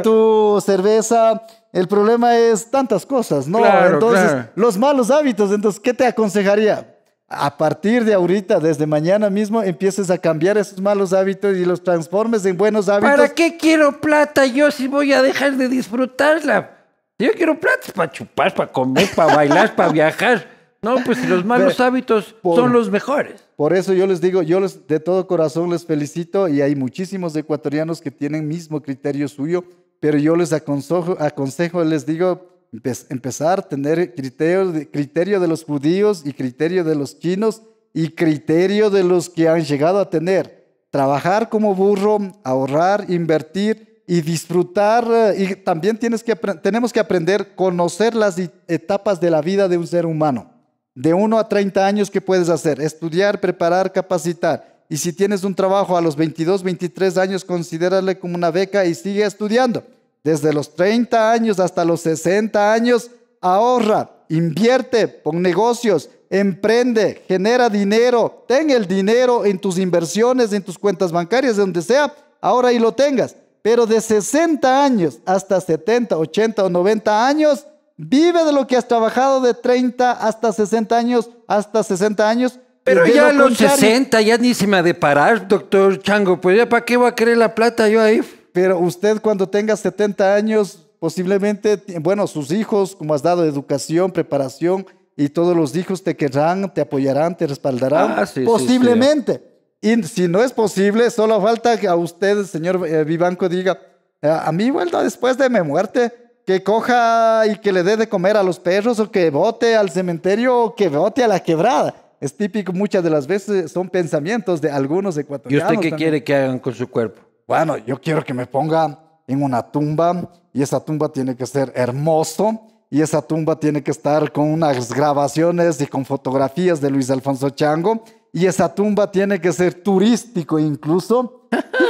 tu, cerveza. El problema es tantas cosas, ¿no? entonces, los malos hábitos. Entonces, ¿qué te aconsejaría? A partir de ahorita, desde mañana mismo, empieces a cambiar esos malos hábitos y los transformes en buenos hábitos. ¿Para qué quiero plata yo si voy a dejar de disfrutarla? Yo quiero plata para chupar, para comer, para bailar, para viajar. No, pues los [LAUGHS] malos hábitos son los mejores. Por eso yo les digo, yo les, de todo corazón les felicito y hay muchísimos ecuatorianos que tienen mismo criterio suyo, pero yo les aconsejo, aconsejo les digo, pues, empezar a tener criterio de, los judíos y criterio de los chinos y criterio de los que han llegado a tener. Trabajar como burro, ahorrar, invertir y disfrutar. Eh, y también tienes que, tenemos que aprender a conocer las etapas de la vida de un ser humano. De 1 a 30 años, ¿qué puedes hacer? Estudiar, preparar, capacitar. Y si tienes un trabajo a los 22, 23 años, considérale como una beca y sigue estudiando. Desde los 30 años hasta los 60 años, ahorra, invierte, pon negocios, emprende, genera dinero, ten el dinero en tus inversiones, en tus cuentas bancarias, de donde sea, ahora y lo tengas. Pero de 60 años hasta 70, 80 o 90 años, vive de lo que has trabajado de 30 hasta 60 años, hasta 60 años. Pero ya a los 60 ya ni se me ha de parar, doctor Chango. Pues ya, ¿para qué voy a querer la plata yo ahí? Pero usted cuando tenga 70 años, posiblemente, bueno, sus hijos, como has dado educación, preparación, y todos los hijos te querrán, te apoyarán, te respaldarán. Ah, posiblemente. Y si no es posible, solo falta que a usted, señor eh, Vivanco, diga, ah, a mí, vuelta después de mi muerte, que coja y que le dé de comer a los perros o que bote al cementerio o que bote a la quebrada. Es típico muchas de las veces, son pensamientos de algunos ecuatorianos. ¿Y usted qué quiere que hagan con su cuerpo? Bueno, yo quiero que me ponga en una tumba y esa tumba tiene que ser hermoso y esa tumba tiene que estar con unas grabaciones y con fotografías de Luis Alfonso Chango y esa tumba tiene que ser turístico incluso. [LAUGHS]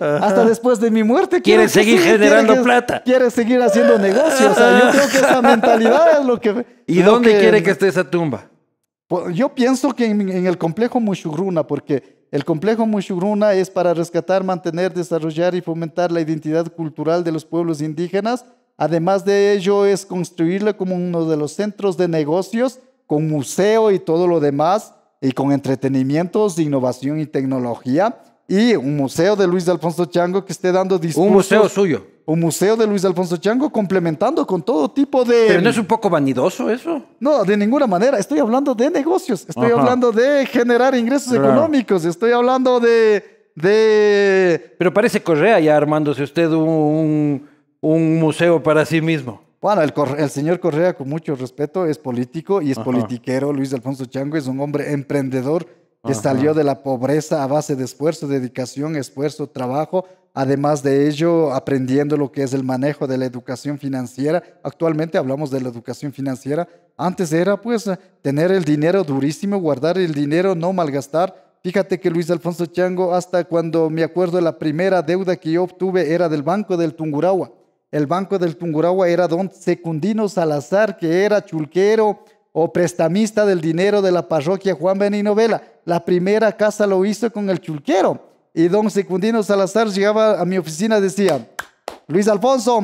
Hasta después de mi muerte. Quiere seguir generando plata. Quiere seguir haciendo negocios. yo creo que esa mentalidad es lo que. ¿Y dónde quiere que esté esa tumba? Pues, yo pienso que en, el complejo Mushugruna, porque el complejo Mushugruna es para rescatar, mantener, desarrollar y fomentar la identidad cultural de los pueblos indígenas. Además de ello, es construirle como uno de los centros de negocios con museo y todo lo demás, y con entretenimientos, innovación y tecnología y un museo de Luis Alfonso Chango que esté dando discursos. Un museo suyo. Un museo de Luis Alfonso Chango complementando con todo tipo de... Pero no es un poco vanidoso eso. No, de ninguna manera. Estoy hablando de negocios. Estoy hablando de generar ingresos económicos. Estoy hablando de, de... Pero parece Correa ya armándose usted un, museo para sí mismo. Bueno, el, señor Correa, con mucho respeto, es político y es politiquero. Luis Alfonso Chango es un hombre emprendedor que salió de la pobreza a base de esfuerzo, dedicación, esfuerzo, trabajo, además de ello aprendiendo lo que es el manejo de la educación financiera. Actualmente hablamos de la educación financiera. Antes era pues tener el dinero durísimo, guardar el dinero, no malgastar. Fíjate que Luis Alfonso Chango, hasta cuando me acuerdo la primera deuda que yo obtuve era del Banco del Tungurahua. El Banco del Tungurahua era don Secundino Salazar, que era chulquero o prestamista del dinero de la parroquia Juan Benino Vela la primera casa lo hizo con el chulquero. Y don Secundino Salazar llegaba a mi oficina y decía, Luis Alfonso,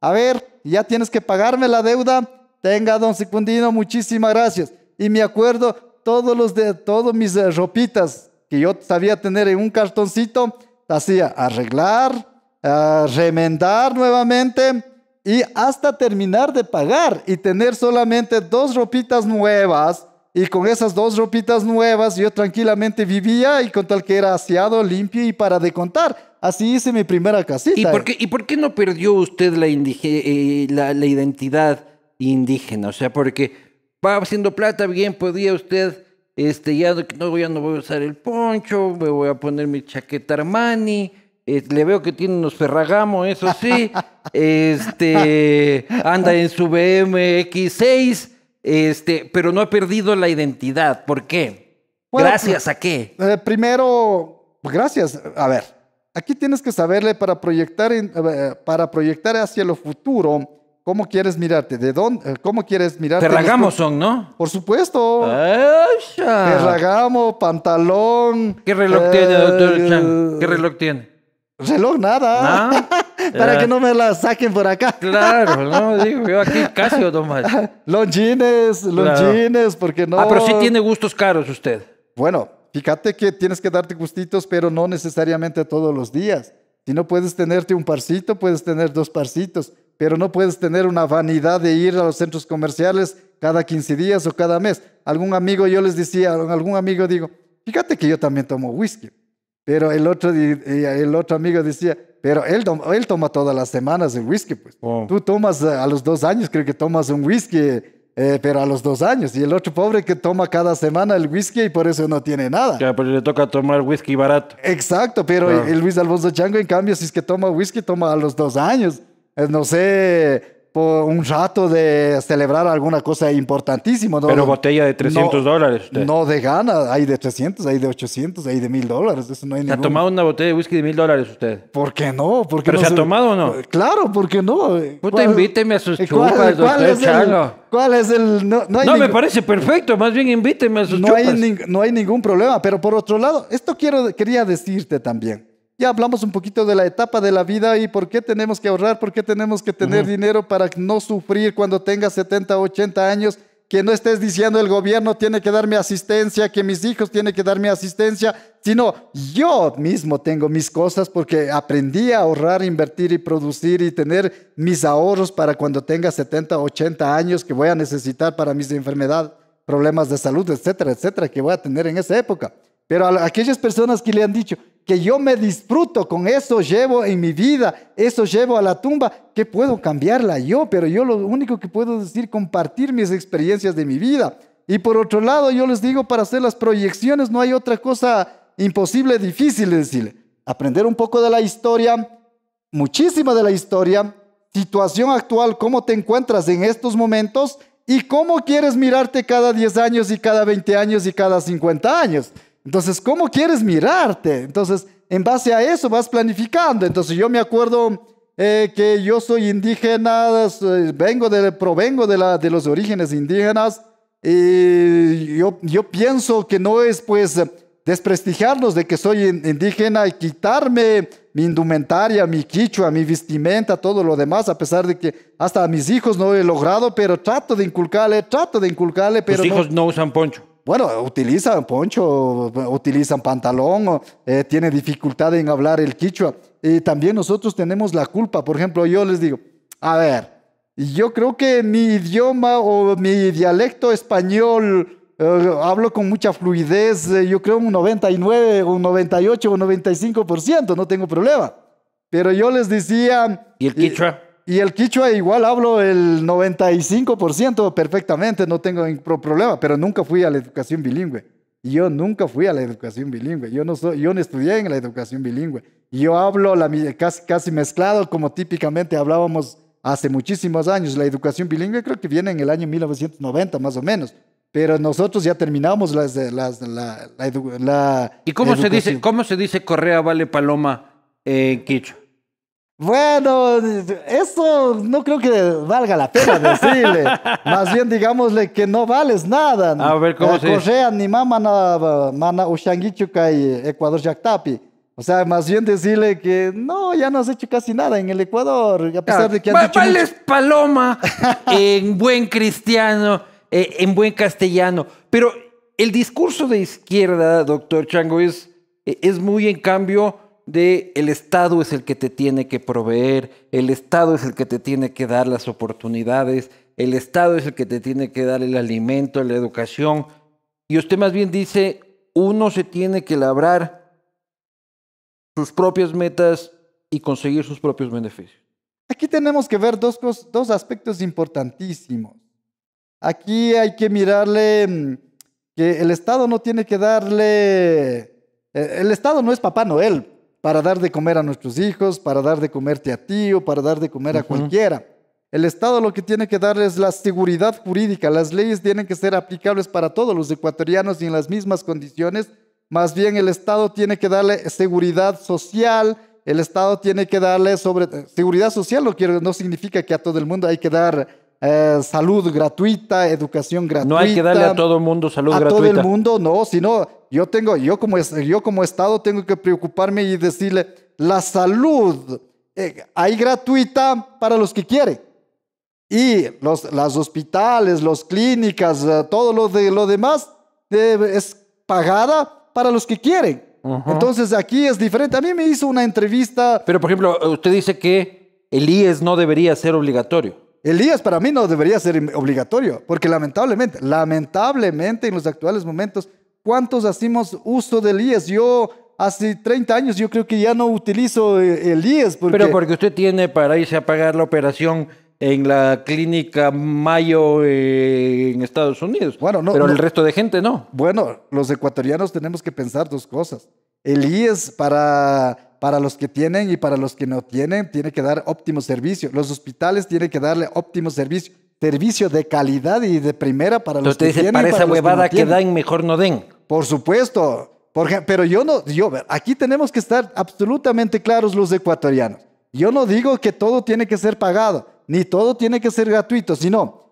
a ver, ya tienes que pagarme la deuda. Tenga, don Secundino, muchísimas gracias. Y me acuerdo todos los de todos mis eh, ropitas que yo sabía tener en un cartoncito, hacía arreglar, eh, remendar nuevamente y hasta terminar de pagar y tener solamente dos ropitas nuevas y con esas dos ropitas nuevas yo tranquilamente vivía y con tal que era aseado, limpio y para de contar. Así hice mi primera casita. ¿Y por qué, y por qué no perdió usted la, eh, identidad indígena? O sea, porque va haciendo plata, bien podía usted, este, ya no, no voy a usar el poncho, me voy a poner mi chaqueta Armani. Eh, le veo que tiene unos ferragamos, eso sí. [LAUGHS] este anda en su BMX 6 este, pero no he perdido la identidad. ¿Por qué? ¿Gracias pues, a qué? Eh, primero, gracias. A ver, aquí tienes que saberle para proyectar, eh, para proyectar hacia lo futuro. ¿Cómo quieres mirarte? ¿De dónde? Eh, ¿Cómo quieres mirarte? ragamos, son, ¿no? Por supuesto. ragamos? pantalón. ¿Qué reloj tiene, doctor Chan? ¿Qué reloj tiene? Reloj nada. [LAUGHS] [LAUGHS] para que no me la saquen por acá. [LAUGHS] Claro, no, digo, yo aquí Los Tomás. Longines, longines, porque no. Ah, pero sí tiene gustos caros usted. Bueno, fíjate que tienes que darte gustitos, pero no necesariamente todos los días. Si no puedes tenerte un parcito, puedes tener dos parcitos, pero no puedes tener una vanidad de ir a los centros comerciales cada 15 días o cada mes. Algún amigo, yo les decía, algún amigo digo, fíjate que yo también tomo whisky. Pero el otro, eh, el otro amigo decía, pero él, él toma todas las semanas el whisky, pues. Tú tomas eh, a los dos años, creo que tomas un whisky, eh, pero a los dos años. Y el otro pobre que toma cada semana el whisky y por eso no tiene nada. Ya, pero pues, le toca tomar whisky barato. Exacto, pero el Luis Alfonso Chango, en cambio, si es que toma whisky, toma a los dos años. Eh, no sé, por un rato de celebrar alguna cosa importantísima. Pero botella de 300 dólares. No de gana, hay de 300, hay de 800, hay de 1000 dólares, eso ha tomado una botella de whisky de 1000 dólares usted? ¿Por qué no? ¿Por ¿Pero se, ha tomado o no? Claro, ¿por qué no? Puta, invíteme a sus chupas, ¿cuál, cuál es el, No, me parece perfecto, más bien invíteme a sus no Hay no hay ningún problema, pero por otro lado, esto quiero, quería decirte también ya hablamos un poquito de la etapa de la vida y por qué tenemos que ahorrar, por qué tenemos que tener dinero para no sufrir cuando tenga 70, 80 años, que no estés diciendo el gobierno tiene que darme asistencia, que mis hijos tienen que darme asistencia, sino yo mismo tengo mis cosas porque aprendí a ahorrar, invertir y producir y tener mis ahorros para cuando tenga 70, 80 años que voy a necesitar para mis enfermedades, problemas de salud, etcétera, etcétera, que voy a tener en esa época. Pero a aquellas personas que le han dicho, que yo me disfruto, con eso llevo en mi vida, eso llevo a la tumba, que puedo cambiarla yo, pero yo lo único que puedo decir, compartir mis experiencias de mi vida. Y por otro lado, yo les digo, para hacer las proyecciones no hay otra cosa imposible, difícil, es decir, aprender un poco de la historia, muchísima de la historia, situación actual, cómo te encuentras en estos momentos y cómo quieres mirarte cada 10 años y cada 20 años y cada 50 años. Entonces, ¿cómo quieres mirarte? Entonces, en base a eso vas planificando. Entonces, yo me acuerdo eh, que yo soy indígena, vengo de, provengo de, los orígenes indígenas y yo, yo pienso que no es pues desprestigiarnos de que soy indígena y quitarme mi indumentaria, mi quichua, mi vestimenta, todo lo demás, a pesar de que hasta a mis hijos no he logrado, pero trato de inculcarle, trato de inculcarle, pero... hijos no usan poncho bueno, utilizan poncho, utilizan pantalón, eh, tiene dificultad en hablar el quichua. Y también nosotros tenemos la culpa. Por ejemplo, yo les digo, a ver, yo creo que mi idioma o mi dialecto español eh, hablo con mucha fluidez, eh, yo creo un 99, un 98, un 95%, no tengo problema. Pero yo les decía... ¿Y el quichua? Y el quichua igual hablo el 95% perfectamente, no tengo ningún problema, pero nunca fui a la educación bilingüe. Yo nunca fui a la educación bilingüe, yo no, yo no estudié en la educación bilingüe. Yo hablo la, casi, casi mezclado como típicamente hablábamos hace muchísimos años. La educación bilingüe creo que viene en el año 1990 más o menos pero nosotros ya terminamos las, las, la, la, ¿Y cómo se, dice, cómo se dice Correa Vale Paloma en eh, bueno, eso no creo que valga la pena decirle. [LAUGHS] Más bien digámosle que no vales nada. A ver cómo eh, se Correa ni mana mana y Ecuador Yactapi. O sea, más bien decirle que no, ya no has hecho casi nada en el Ecuador, a pesar de que vales paloma [LAUGHS] en buen cristiano, eh, en buen castellano. Pero el discurso de izquierda, doctor Chango, es eh, muy en cambio de el Estado es el que te tiene que proveer, el Estado es el que te tiene que dar las oportunidades, el Estado es el que te tiene que dar el alimento, la educación. Y usted más bien dice, uno se tiene que labrar sus propias metas y conseguir sus propios beneficios. Aquí tenemos que ver dos, dos aspectos importantísimos. Aquí hay que mirarle mm, que el Estado no tiene que darle... Eh, el Estado no es Papá Noel, para dar de comer a nuestros hijos, para dar de comerte a ti o para dar de comer a cualquiera. El Estado lo que tiene que dar es la seguridad jurídica. Las leyes tienen que ser aplicables para todos los ecuatorianos y en las mismas condiciones. Más bien el Estado tiene que darle seguridad social. El Estado tiene que darle sobre seguridad social. No, quiere, no significa que a todo el mundo hay que dar eh, salud gratuita, educación gratuita. No hay que darle a todo el mundo salud gratuita. A todo el mundo, no, sino yo tengo, yo como, yo como Estado tengo que preocuparme y decirle, la salud hay eh, gratuita para los que quieren. Y los hospitales, las clínicas, eh, todo lo, de, lo demás eh, es pagada para los que quieren. Entonces aquí es diferente. A mí me hizo una entrevista. Pero por ejemplo, usted dice que el IES no debería ser obligatorio. El IES para mí no debería ser obligatorio, porque lamentablemente, lamentablemente en los actuales momentos ¿Cuántos hacemos uso del IES? Yo hace 30 años yo creo que ya no utilizo eh, el IES. Pero porque usted tiene para irse a pagar la operación en la clínica Mayo eh, en Estados Unidos. Bueno, no, pero el resto de gente no. Bueno, los ecuatorianos tenemos que pensar dos cosas. El IES para, para los que tienen y para los que no tienen tiene que dar óptimo servicio. Los hospitales tienen que darle óptimo servicio. Servicio de calidad y de primera para los que tienen. para esa huevada que, que dan, mejor no den. Por supuesto. pero yo no, yo, aquí tenemos que estar absolutamente claros los ecuatorianos. Yo no digo que todo tiene que ser pagado, ni todo tiene que ser gratuito, sino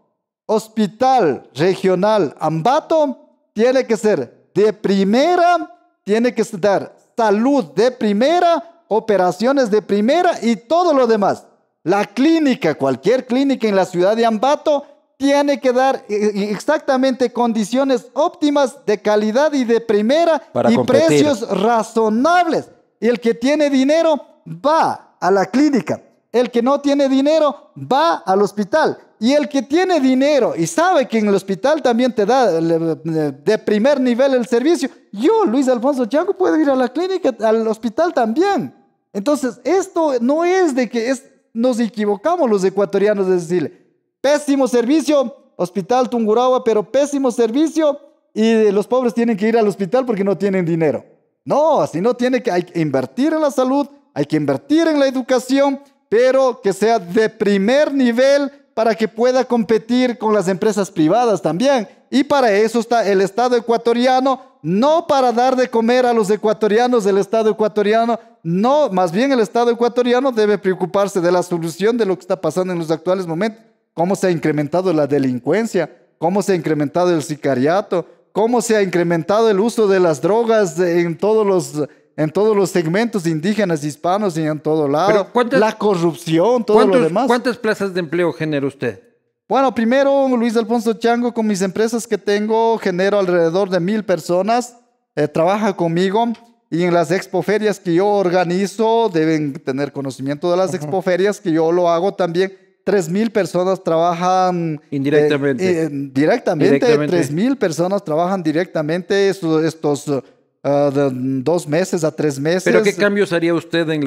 hospital regional Ambato tiene que ser de primera, tiene que estar salud de primera, operaciones de primera y todo lo demás. La clínica, cualquier clínica en la ciudad de Ambato, tiene que dar eh, eh, exactamente condiciones óptimas de calidad y de primera y precios razonables. Y El que tiene dinero va a la clínica, el que no tiene dinero va al hospital y el que tiene dinero y sabe que en el hospital también te da de primer nivel el servicio, yo, Luis Alfonso Chango, puedo ir a la clínica, al hospital también. Entonces, esto no es de que nos equivocamos los ecuatorianos de decirle, Pésimo servicio, Hospital Tungurahua, pero pésimo servicio y los pobres tienen que ir al hospital porque no tienen dinero. No, así no tiene que, hay que invertir en la salud, hay que invertir en la educación, pero que sea de primer nivel para que pueda competir con las empresas privadas también. Y para eso está el Estado ecuatoriano, no para dar de comer a los ecuatorianos del Estado ecuatoriano, no, más bien el Estado ecuatoriano debe preocuparse de la solución de lo que está pasando en los actuales momentos cómo se ha incrementado la delincuencia, cómo se ha incrementado el sicariato, cómo se ha incrementado el uso de las drogas en todos los, en todos los segmentos indígenas, hispanos y en todo lado. la corrupción, todo lo demás. ¿Cuántas plazas de empleo genera usted? Bueno, primero, Luis Alfonso Chango, con mis empresas que tengo, genero alrededor de mil personas, eh, trabaja conmigo y en las expoferias que yo organizo, deben tener conocimiento de las expoferias que yo lo hago también Tres mil personas trabajan eh, indirectamente. Eh, directamente, Tres mil personas trabajan directamente estos, eh, dos meses a tres meses. ¿Pero qué cambios haría usted en,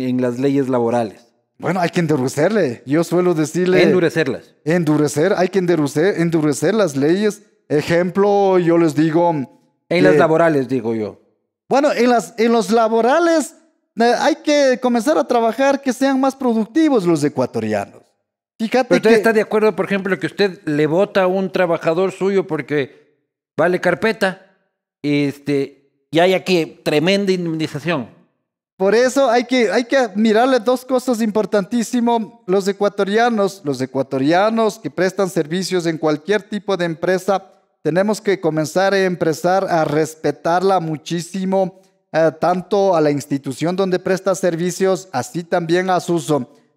en las leyes laborales? Bueno, hay que endurecerle. Yo suelo decirle... Endurecerlas. Endurecer, hay que endurecer, las leyes. Ejemplo, yo les digo... En las laborales, digo yo. Bueno, en, las, en los laborales hay que comenzar a trabajar que sean más productivos los ecuatorianos. Fíjate usted que... está de acuerdo, por ejemplo, que usted le vota a un trabajador suyo porque vale carpeta este, y hay aquí tremenda indemnización. Por eso hay que, hay que mirarle dos cosas importantísimas. Los ecuatorianos, los ecuatorianos que prestan servicios en cualquier tipo de empresa, tenemos que comenzar a empezar a respetarla muchísimo eh, tanto a la institución donde presta servicios, así también a sus,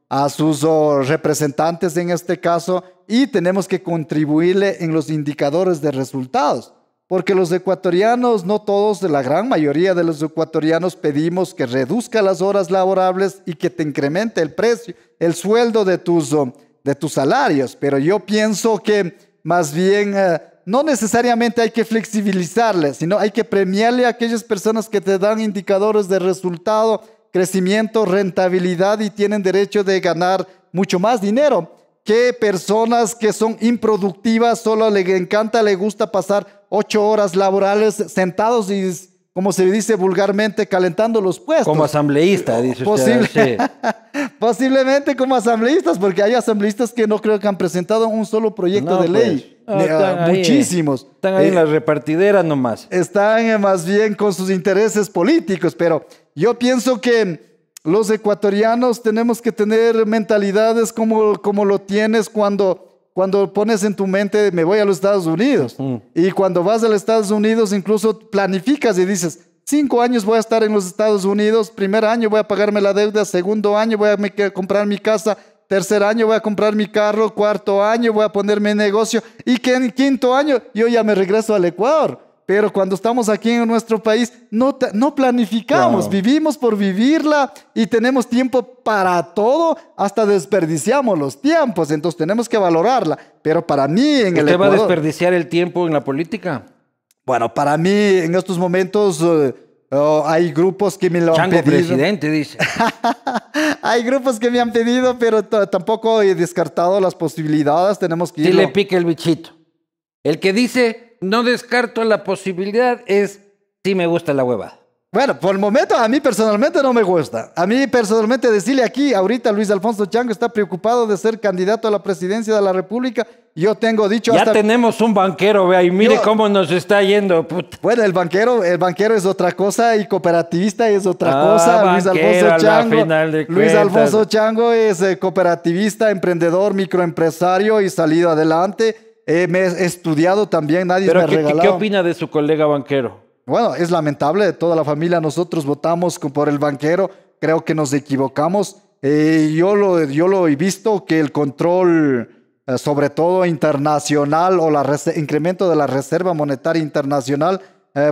a sus oh, representantes en este caso, y tenemos que contribuirle en los indicadores de resultados. Porque los ecuatorianos, no todos, la gran mayoría de los ecuatorianos pedimos que reduzca las horas laborables y que te incremente el precio, el sueldo de tus, oh, de tus salarios. Pero yo pienso que más bien eh, no necesariamente hay que flexibilizarle, sino hay que premiarle a aquellas personas que te dan indicadores de resultado, crecimiento, rentabilidad y tienen derecho de ganar mucho más dinero que personas que son improductivas, solo le encanta, le gusta pasar ocho horas laborales sentados y como se dice vulgarmente, calentando los puestos. Como asambleísta, dice usted. [LAUGHS] Posiblemente como asambleístas, porque hay asambleístas que no creo que han presentado un solo proyecto de ley. Pues. Ah, eh. muchísimos. están ahí en la eh, las nomás. Están eh, más bien con sus intereses políticos, pero yo pienso que los ecuatorianos tenemos que tener mentalidades como, como lo tienes cuando cuando pones en tu mente, me voy a los Estados Unidos. Mm. Y cuando vas a los Estados Unidos, incluso planificas y dices, cinco años voy a estar en los Estados Unidos, primer año voy a pagarme la deuda, segundo año voy a comprar mi casa, tercer año voy a comprar mi carro, cuarto año voy a ponerme en negocio y que en quinto año yo ya me regreso al Ecuador. Pero cuando estamos aquí en nuestro país, no, no planificamos, vivimos por vivirla y tenemos tiempo para todo, hasta desperdiciamos los tiempos, entonces tenemos que valorarla. Pero para mí en el Ecuador... va a desperdiciar el tiempo en la política? Bueno, para mí en estos momentos... Eh, oh, hay grupos que me lo han pedido. presidente, dice. [LAUGHS] hay grupos que me han pedido, pero tampoco he descartado las posibilidades. Tenemos que Si le pique el bichito. El que dice, no descarto la posibilidad es si me gusta la hueva. Bueno, por el momento a mí personalmente no me gusta. A mí personalmente decirle aquí, ahorita Luis Alfonso Chango está preocupado de ser candidato a la presidencia de la República. Yo tengo dicho ya tenemos un banquero, vea, y mire cómo nos está yendo, puta. Bueno, el banquero, el banquero es otra cosa y cooperativista es otra ah, cosa. Luis Alfonso Chango. Luis Alfonso Chango es eh, cooperativista, emprendedor, microempresario y salido adelante eh, he estudiado también, nadie me ha regalado. ¿Qué opina de su colega banquero? Bueno, es lamentable, toda la familia, nosotros votamos por el banquero, creo que nos equivocamos. Eh, yo, lo, lo he visto que el control eh, sobre todo internacional o el incremento de la Reserva Monetaria Internacional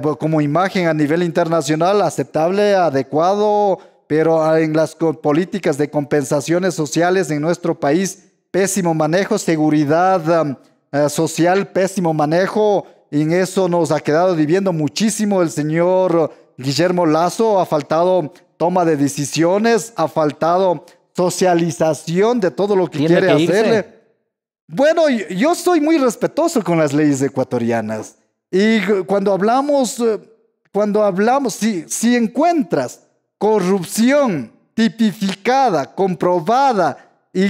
pues, como imagen a nivel internacional aceptable, adecuado, pero en las políticas de compensaciones sociales en nuestro país, pésimo manejo, seguridad eh, social, pésimo manejo. Y en eso nos ha quedado viviendo muchísimo el señor Guillermo Lazo. Ha faltado toma de decisiones, ha faltado socialización de todo lo que quiere hacerle. Bueno, yo soy muy respetuoso con las leyes ecuatorianas. Y cuando hablamos, eh, cuando hablamos, si, si encuentras corrupción tipificada, comprobada, y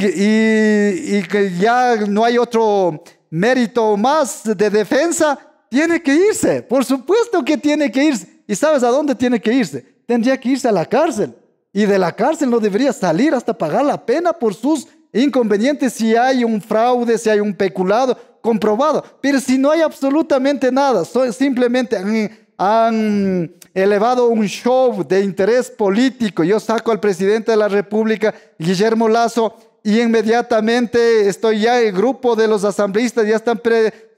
que ya no hay otro mérito más de defensa, tiene que irse. Por supuesto que tiene que irse. ¿Y sabes a dónde tiene que irse? Tendría que irse a la cárcel. Y de la cárcel no debería salir hasta pagar la pena por sus inconvenientes si hay un fraude, si hay un peculado comprobado. Pero si no hay absolutamente nada, simplemente han, han elevado un show de interés político. Yo saco al presidente de la República, Guillermo Lazo, y inmediatamente estoy ya, el grupo de los asambleístas ya están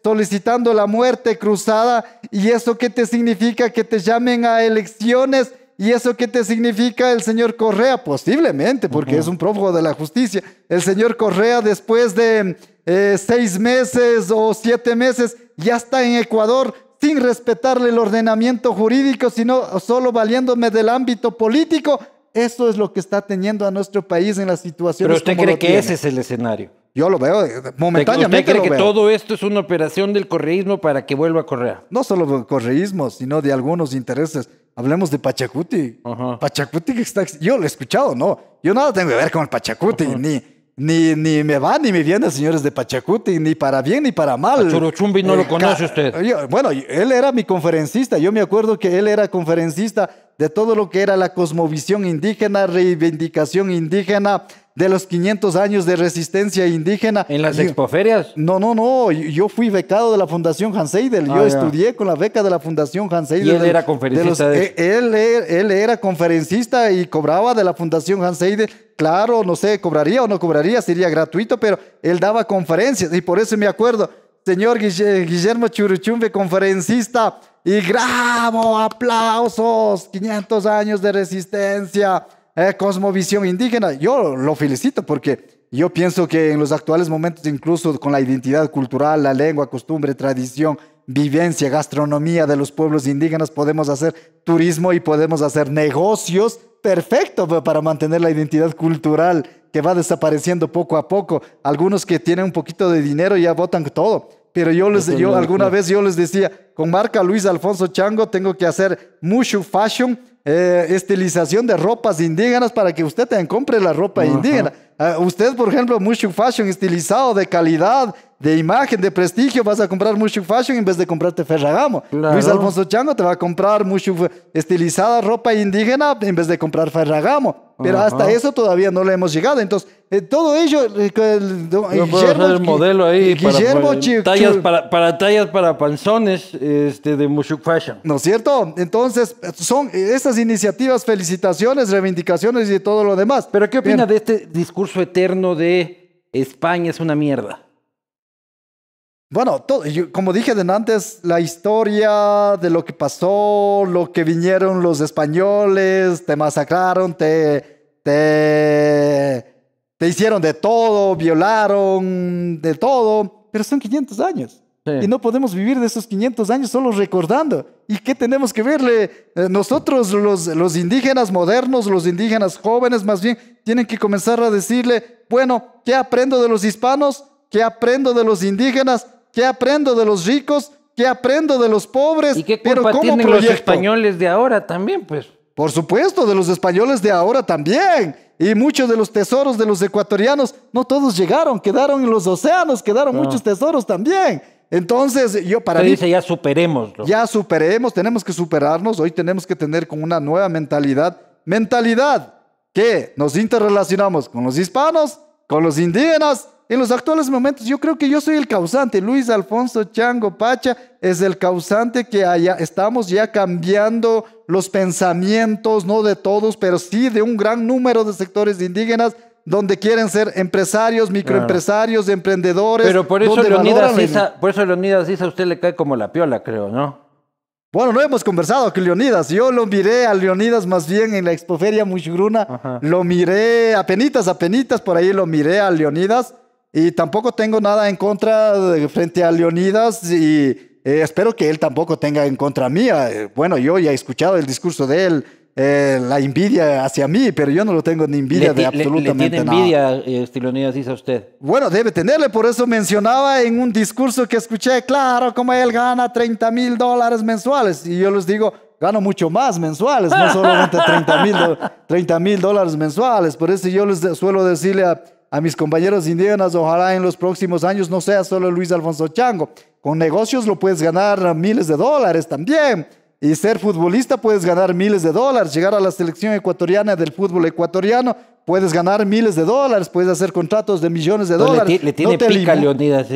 solicitando la muerte cruzada. ¿Y eso qué te significa? Que te llamen a elecciones. ¿Y eso qué te significa el señor Correa? Posiblemente, porque es un prófugo de la justicia. El señor Correa después de eh, seis meses o siete meses ya está en Ecuador sin respetarle el ordenamiento jurídico, sino solo valiéndome del ámbito político eso es lo que está teniendo a nuestro país en la situación. Pero usted cree que ese es el escenario. Yo lo veo eh, momentáneamente. ¿Usted cree que todo esto es una operación del correísmo para que vuelva a Correa? No solo del correísmo, sino de algunos intereses. Hablemos de Pachacuti. Pachacuti que está. Yo lo he escuchado, no. Yo nada tengo que ver con el Pachacuti, ni ni, ni, me va ni me viene señores de Pachacuti, ni para bien ni para mal. Churuchumbi no lo eh, conoce usted. bueno, él era mi conferencista. Yo me acuerdo que él era conferencista de todo lo que era la cosmovisión indígena, reivindicación indígena, de los 500 años de resistencia indígena. ¿En las expoferias? No, no, no. Yo fui becado de la Fundación Hans Seidel. Ah, yo estudié con la beca de la Fundación Hans Seidel. ¿Y él era conferencista? De e-, Él, e-, él, era conferencista y cobraba de la Fundación Hans Seidel. Claro, no sé, cobraría o no cobraría, sería gratuito, pero él daba conferencias y por eso me acuerdo. Señor Guillermo Churuchumbe, conferencista, y grabo aplausos, 500 años de resistencia. Eh, cosmovisión indígena, yo lo felicito porque yo pienso que en los actuales momentos, incluso con la identidad cultural, la lengua, costumbre, tradición, vivencia, gastronomía de los pueblos indígenas, podemos hacer turismo y podemos hacer negocios perfecto para mantener la identidad cultural que va desapareciendo poco a poco. Algunos que tienen un poquito de dinero ya votan todo. Pero yo les, yo alguna vez yo les decía, con marca Luis Alfonso Chango tengo que hacer mucho fashion eh, estilización de ropas indígenas para que usted te compre la ropa indígena. Ah, usted, por ejemplo, Mushu Fashion, estilizado, de calidad, de imagen, de prestigio, vas a comprar Mushu Fashion en vez de comprarte Ferragamo. Luis Alfonso Chango te va a comprar Mushu estilizada ropa indígena en vez de comprar Ferragamo. Pero hasta eso todavía no le hemos llegado. Entonces, eh, todo ello... Eh, Guillermo, el modelo ahí para, tallas para, tallas para panzones este, de Mushuk Fashion. ¿No es cierto? Entonces, son eh, esas iniciativas, felicitaciones, reivindicaciones y todo lo demás. Pero ¿qué opina de este discurso? eterno de España es una mierda. Bueno, como dije antes, la historia de lo que pasó, lo que vinieron los españoles, te masacraron, te, te, te hicieron de todo, violaron, de todo, pero son 500 años. Y no podemos vivir de esos 500 años solo recordando. ¿Y qué tenemos que verle? Eh, nosotros, los, los indígenas modernos, los indígenas jóvenes más bien, tienen que comenzar a decirle, bueno, ¿qué aprendo de los hispanos? ¿Qué aprendo de los indígenas? ¿Qué aprendo de los ricos? ¿Qué aprendo de los pobres? ¿Y qué culpa Pero, ¿cómo los españoles de ahora también, pues? Por supuesto, de los españoles de ahora también. Y muchos de los tesoros de los ecuatorianos, no todos llegaron, quedaron en los océanos, quedaron muchos tesoros también. Entonces, yo para mí. dice, ya superemos Ya superemos, tenemos que superarnos. Hoy tenemos que tener con una nueva mentalidad. Mentalidad que nos interrelacionamos con los hispanos, con los indígenas. En los actuales momentos, yo creo que yo soy el causante. Luis Alfonso Chango Pacha es el causante que allá estamos ya cambiando los pensamientos, no de todos, pero sí de un gran número de sectores indígenas donde quieren ser empresarios, microempresarios, claro. emprendedores. Pero por eso, Leonidas por eso Leonidas Issa a usted le cae como la piola, creo, ¿no? Bueno, no hemos conversado con Leonidas. Yo lo miré a Leonidas más bien en la expoferia muy Lo miré a penitas, a penitas, por ahí lo miré a Leonidas. Y tampoco tengo nada en contra frente a Leonidas y eh, espero que él tampoco tenga en contra mía. Eh, bueno, yo ya he escuchado el discurso de él eh, la envidia hacia mí, pero yo no lo tengo ni envidia de absolutamente nada. tiene envidia, eh, Estilonidas, dice usted? Bueno, debe tenerle, por eso mencionaba en un discurso que escuché, claro, como él gana 30 mil dólares mensuales. Y yo les digo, gano mucho más mensuales, no solamente 30 [LAUGHS] mil dólares mensuales. Por eso yo les suelo decirle a, a, mis compañeros indígenas, ojalá en los próximos años no sea solo Luis Alfonso Chango. Con negocios lo puedes ganar miles de dólares también. Y ser futbolista puedes ganar miles de dólares, llegar a la selección ecuatoriana del fútbol ecuatoriano, puedes ganar miles de dólares, puedes hacer contratos de millones de pues dólares. Le, le tiene Leonidas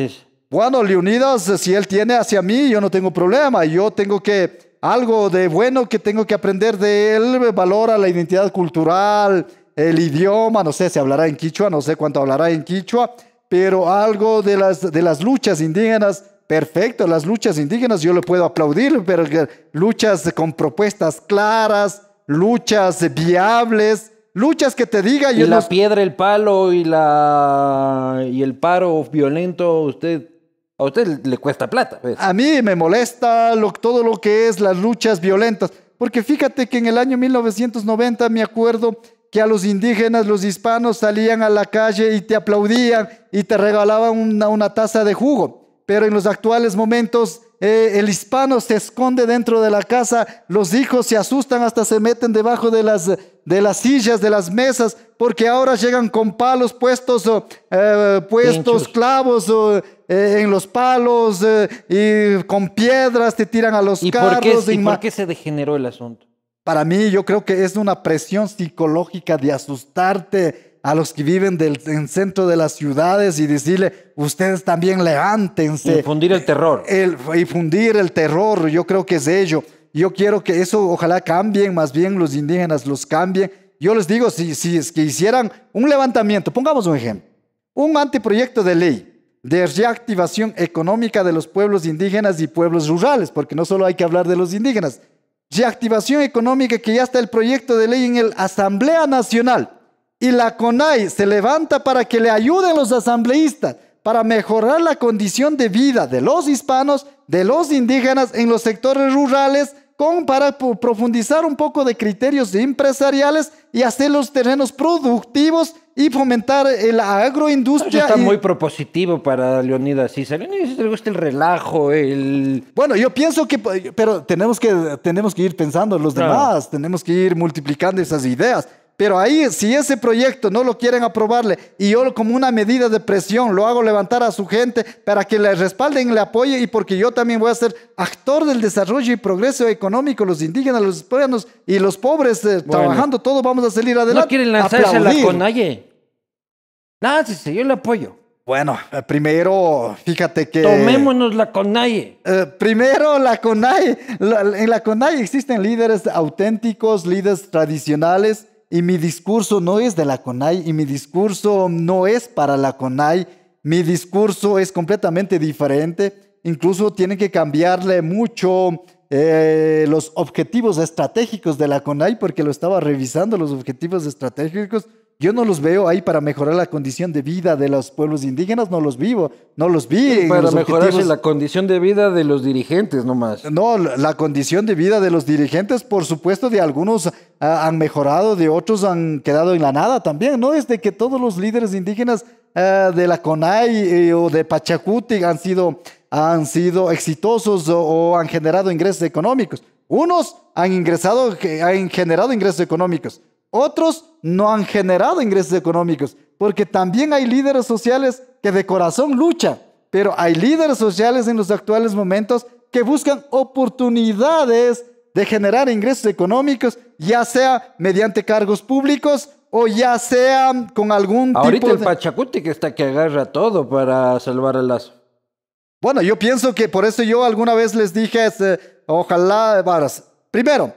Bueno, Leonidas, si él tiene hacia mí, yo no tengo problema. Yo tengo que, algo de bueno que tengo que aprender de él, valora la identidad cultural, el idioma, no sé si hablará en quichua, no sé cuánto hablará en quichua, pero algo de las, de las luchas indígenas perfecto, las luchas indígenas yo le puedo aplaudir, pero luchas con propuestas claras, luchas viables, luchas que te diga... Y, la piedra, el palo y, la... y el paro violento, usted... A usted le cuesta plata. Pues. A mí me molesta todo lo que es las luchas violentas, porque fíjate que en el año 1990 me acuerdo que a los indígenas, los hispanos salían a la calle y te aplaudían y te regalaban una, una taza de jugo pero en los actuales momentos eh, el hispano se esconde dentro de la casa, los hijos se asustan hasta se meten debajo de las, de las sillas, de las mesas, porque ahora llegan con palos puestos, eh, puestos clavos eh, en los palos y con piedras te tiran a los ¿Y ¿Y por qué se degeneró el asunto? Para mí yo creo que es una presión psicológica de asustarte, a los que viven del, en centro de las ciudades y decirle, ustedes también levántense. fundir el terror. El, fundir el terror, yo creo que es ello. Yo quiero que eso ojalá cambien, más bien los indígenas los cambien. Yo les digo, si, si es que hicieran un levantamiento, pongamos un ejemplo, un anteproyecto de ley de reactivación económica de los pueblos indígenas y pueblos rurales, porque no solo hay que hablar de los indígenas, reactivación económica que ya está el proyecto de ley en la Asamblea Nacional y la CONAI se levanta para que le ayuden los asambleístas para mejorar la condición de vida de los hispanos, de los indígenas en los sectores rurales, con, para profundizar un poco de criterios empresariales y hacer los terrenos productivos y fomentar eh, la agroindustria. está muy propositivo para Leonidas Cisa. Leonidas le gusta el relajo, el... Bueno, yo pienso que... Pero tenemos que, tenemos que ir pensando los demás, tenemos que ir multiplicando esas ideas. Pero ahí, si ese proyecto no lo quieren aprobarle y yo como una medida de presión lo hago levantar a su gente para que le respalden, le apoyen y porque yo también voy a ser actor del desarrollo y progreso económico, los indígenas, los españoles y los pobres eh, trabajando, todos vamos a salir adelante. No quieren lanzarse a la conalle. sí, yo le apoyo. Bueno, eh, primero, fíjate que... Tomémonos la CONAIE. Eh, primero, la CONAIE. en la CONAIE existen líderes auténticos, líderes tradicionales y mi discurso no es de la CONAI y mi discurso no es para la CONAI, mi discurso es completamente diferente, incluso tiene que cambiarle mucho eh, los objetivos estratégicos de la CONAI porque lo estaba revisando los objetivos estratégicos yo no los veo ahí para mejorar la condición de vida de los pueblos indígenas, no los vivo, no los vi. para mejorar la condición de vida de los dirigentes nomás. No, la condición de vida de los dirigentes, por supuesto, de algunos ah, han mejorado, de otros han quedado en la nada también, ¿no? Desde que todos los líderes indígenas ah, de la CONAI eh, o de Pachacuti han sido, han sido exitosos o, o han generado ingresos económicos. Unos han ingresado, han generado ingresos económicos. Otros no han generado ingresos económicos, porque también hay líderes sociales que de corazón luchan, pero hay líderes sociales en los actuales momentos que buscan oportunidades de generar ingresos económicos, ya sea mediante cargos públicos o ya sea con algún tipo de... el Pachacuti que está que agarra todo para salvar el lazo. Bueno, yo pienso que por eso yo alguna vez les dije, este, ojalá, varas. Primero,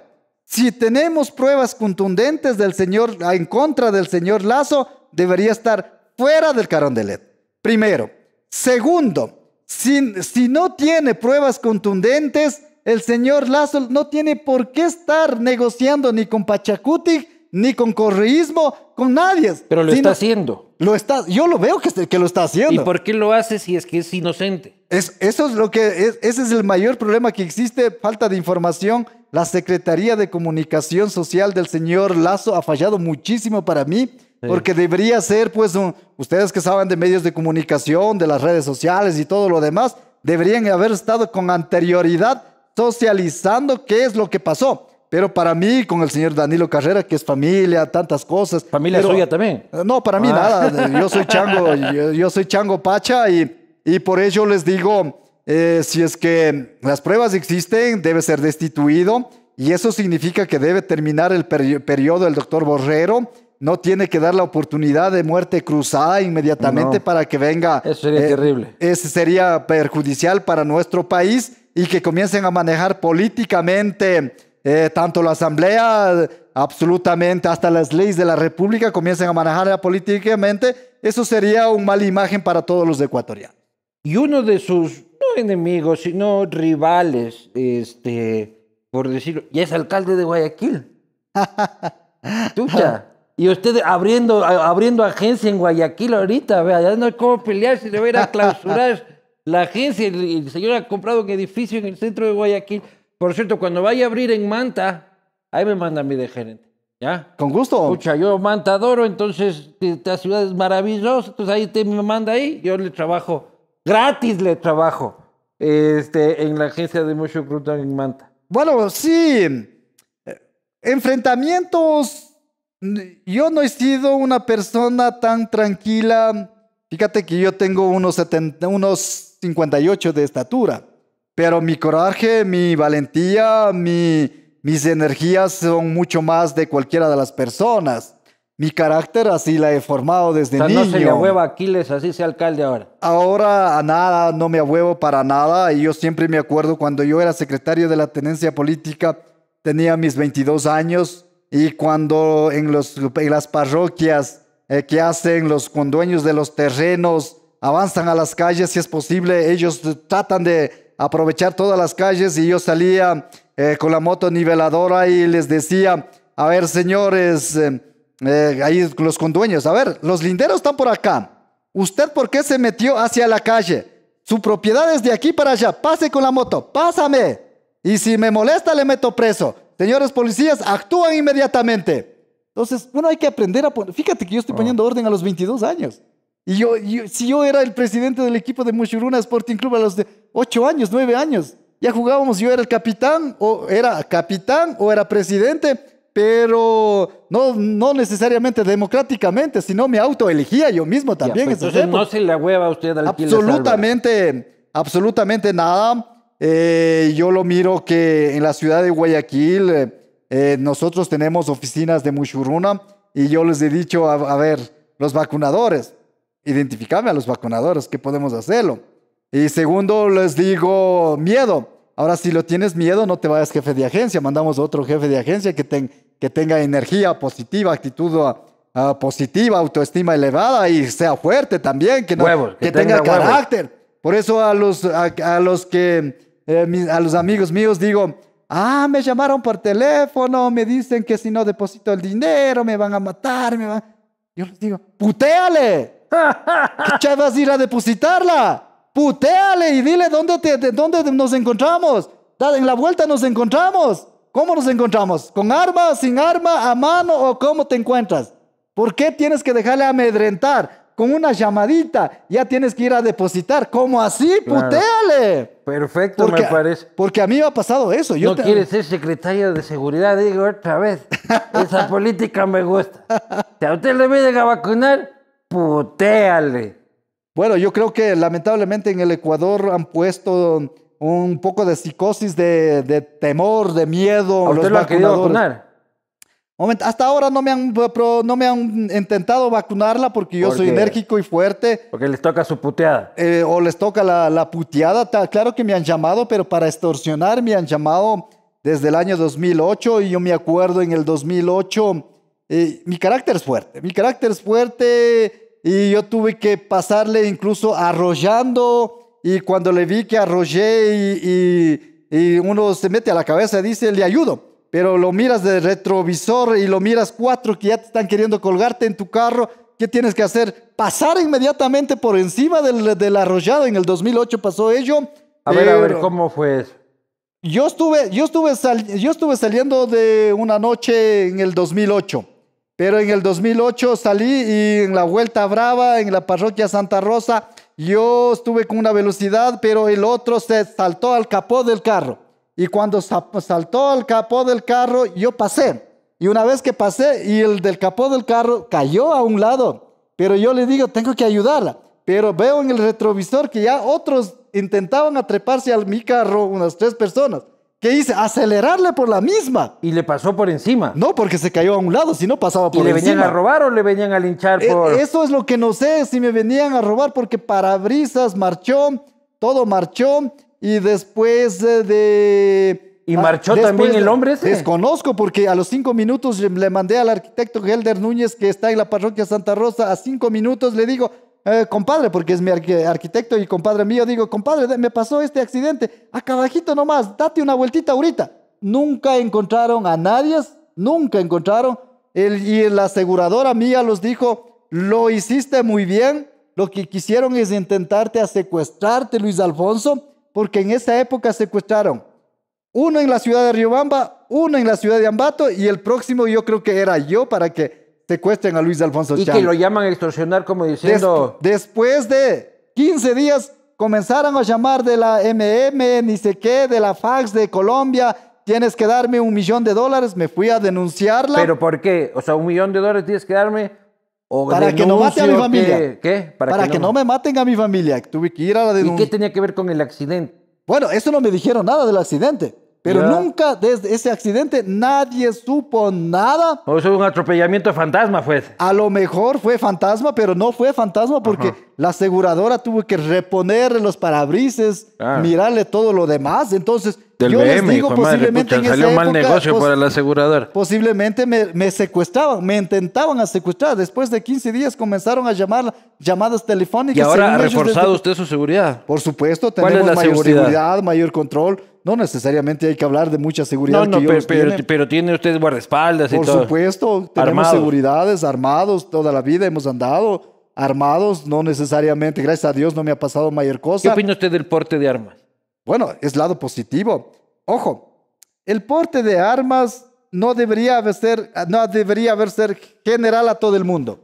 si tenemos pruebas contundentes del señor en contra del señor Lazo, debería estar fuera del carondelet. Primero. Segundo, si, no tiene pruebas contundentes, el señor Lazo no tiene por qué estar negociando ni con Pachacuti, ni con correísmo, con nadie. Pero lo está haciendo está, yo lo veo que, que lo está haciendo. ¿Y por qué lo hace si es que es inocente? Es, eso es lo que ese es el mayor problema que existe, falta de información. La Secretaría de Comunicación Social del señor Lazo ha fallado muchísimo para mí. Porque debería ser, pues, ustedes que saben de medios de comunicación, de las redes sociales y todo lo demás, deberían haber estado con anterioridad socializando qué es lo que pasó. Pero para mí, con el señor Danilo Carrera, que es familia, tantas cosas. ¿Familia suya también? Eh, no, para mí ah. nada. [LAUGHS] Yo soy chango, yo, soy chango pacha y, y por ello les digo, eh, si es que las pruebas existen, debe ser destituido y eso significa que debe terminar el periodo del doctor Borrero. No tiene que dar la oportunidad de muerte cruzada inmediatamente para que venga. Eso sería eh, terrible. Ese sería perjudicial para nuestro país y que comiencen a manejar políticamente eh, tanto la Asamblea, absolutamente hasta las leyes de la República comienzan a manejarla políticamente, eso sería una mala imagen para todos los ecuatorianos. Y uno de sus, no enemigos, sino rivales, este, por decirlo, y es alcalde de Guayaquil. [LAUGHS] Tucha. Y usted abriendo, abriendo agencia en Guayaquil ahorita, vea, ya no hay cómo si le va a ir a clausurar [LAUGHS] la agencia. el señor ha comprado un edificio en el centro de Guayaquil. Por cierto, cuando vaya a abrir en Manta, ahí me manda mí de gerente. ¿Ya? Con gusto. Escucha, yo Manta adoro, entonces esta ciudad es maravillosa, entonces ahí te me manda ahí, yo le trabajo, gratis le trabajo, este, en la agencia de Mucho Cruto en Manta. Bueno, sí. Enfrentamientos. Yo no he sido una persona tan tranquila. Fíjate que yo tengo unos, 70, unos 58 de estatura pero mi coraje, mi valentía, mi, mis energías son mucho más de cualquiera de las personas. Mi carácter así la he formado desde o sea, niño. No se le hueva Aquiles, así sea alcalde ahora. Ahora a nada, no me huevo para nada. Y yo siempre me acuerdo cuando yo era secretario de la tenencia política, tenía mis 22 años. Y cuando en, los, las parroquias eh, que hacen los condueños de los terrenos avanzan a las calles, si es posible, ellos tratan de aprovechar todas las calles y yo salía eh, con la moto niveladora y les decía, a ver señores, em, eh, ahí los condueños, a ver, los linderos están por acá. ¿Usted por qué se metió hacia la calle? Su propiedad es de aquí para allá. Pase con la moto, pásame. Y si me molesta, le meto preso. Señores policías, actúan inmediatamente. Entonces, bueno, hay que aprender a poner. Fíjate que yo estoy ah. poniendo orden a los 22 años. Y yo, si yo era el presidente del equipo de Mushuruna Sporting Club a los de 8 años, 9 años, ya jugábamos, yo era el capitán, o era capitán, o era presidente, pero no, no necesariamente democráticamente, sino me autoelegía yo mismo también. Pues, entonces no se la hueva usted al Absolutamente, absolutamente nada. Eh, yo lo miro que en la ciudad de Guayaquil eh, eh, nosotros tenemos oficinas de Mushuruna y yo les he dicho, a ver, los vacunadores identificarme a los vacunadores, ¿qué podemos hacerlo? Y segundo, les digo miedo. Ahora, si lo tienes miedo, no te vayas jefe de agencia, mandamos a otro jefe de agencia que, que tenga energía positiva, actitud ah, ah, positiva, autoestima elevada y sea fuerte también, que, que, tenga, carácter. Por eso a los, a, los que, eh, a los amigos míos digo, ah, me llamaron por teléfono, me dicen que si no deposito el dinero me van a matar, me van... Yo les digo, putéale, ¿Qué vas a ir a depositarla? Putéale y dile dónde, te, dónde nos encontramos. En la vuelta nos encontramos. ¿Cómo nos encontramos? ¿Con arma, sin arma, a mano o cómo te encuentras? ¿Por qué tienes que dejarle amedrentar? Con una llamadita ya tienes que ir a depositar. ¿Cómo así? puteale Perfecto, porque, me parece. Porque a mí me ha pasado eso. Yo no quieres ser secretario de seguridad, digo otra vez. [LAUGHS] Esa política me gusta. Si a usted le vienen a vacunar, putéale. Bueno, yo creo que lamentablemente en el Ecuador han puesto un poco de psicosis, de, temor, de miedo. usted lo ha querido vacunar? hasta ahora no me, han, intentado vacunarla porque yo soy enérgico y fuerte. Porque les toca su puteada. Eh, o les toca la, la puteada. Claro que me han llamado, pero para extorsionar me han llamado desde el año 2008 y yo me acuerdo en el 2008 eh, mi carácter es fuerte, mi carácter es fuerte y yo tuve que pasarle incluso arrollando y cuando le vi que arrollé y, uno se mete a la cabeza y dice, le ayudo pero lo miras de retrovisor y lo miras cuatro que ya te están queriendo colgarte en tu carro, ¿qué tienes que hacer? Pasar inmediatamente por encima del, arrollado. En el 2008 pasó ello. A ver, a ver, ¿cómo fue eso? Yo estuve, yo, estuve yo estuve saliendo de una noche en el 2008 pero en el 2008 salí y en la Vuelta Brava, en la parroquia Santa Rosa, yo estuve con una velocidad, pero el otro se saltó al capó del carro. Y cuando saltó al capó del carro, yo pasé. Y una vez que pasé, y el del capó del carro cayó a un lado. Pero yo le digo, tengo que ayudarla. Pero veo en el retrovisor que ya otros intentaban atreparse al mi carro, unas tres personas. ¿Qué hice? Acelerarle por la misma. Y le pasó por encima. No, porque se cayó a un lado, si no pasaba por ¿Y le venían a robar o le venían a linchar eh, por.? eso es lo que no sé, si me venían a robar, porque parabrisas marchó, todo marchó, y después de. ¿Y ah, marchó también el hombre ese? Desconozco, porque a los cinco minutos le mandé al arquitecto Gelder Núñez, que está en la parroquia Santa Rosa, a cinco minutos le digo, eh, compadre, porque es mi arquitecto y compadre mío, digo, compadre, me pasó este accidente, acá ah, abajito nomás, date una vueltita ahorita. Nunca encontraron a nadie, nunca encontraron. El, y la aseguradora mía los dijo, lo hiciste muy bien, lo que quisieron es intentarte a secuestrarte, Luis Alfonso, porque en esa época secuestraron uno en la ciudad de Riobamba, uno en la ciudad de Ambato y el próximo yo creo que era yo para que secuestren a Luis Alfonso y Y que lo llaman a extorsionar como diciendo... después de 15 días comenzaron a llamar de la MM, ni sé qué, de la fax de Colombia, tienes que darme un millón de dólares, me fui a denunciarla. ¿Pero por qué? O sea, un millón de dólares tienes que darme. O para que no mate a mi familia. ¿Qué? Para, que, no, me maten a mi familia. Tuve que ir a la denuncia. ¿Y qué tenía que ver con el accidente? Bueno, eso no me dijeron nada del accidente. Pero nunca desde ese accidente nadie supo nada. O es un atropellamiento fantasma fue. Pues. A lo mejor fue fantasma, pero no fue fantasma porque la aseguradora tuvo que reponer los parabrisas, ah. mirarle todo lo demás. Entonces, yo les digo, posiblemente madre, en salió mal negocio para la aseguradora. Posiblemente me, secuestraban, me intentaban a secuestrar. Después de 15 días comenzaron a llamar llamadas telefónicas. Y ahora ha reforzado usted su seguridad. Por supuesto, tenemos mayor seguridad, mayor control. No necesariamente hay que hablar de mucha seguridad. pero, tiene usted guardaespaldas Por y todo. Por supuesto, tenemos seguridades, armados, toda la vida hemos andado armados, no necesariamente. Gracias a Dios no me ha pasado mayor cosa. ¿Qué opina usted del porte de armas? Bueno, es lado positivo. Ojo, el porte de armas no debería haber ser, no debería haber ser general a todo el mundo,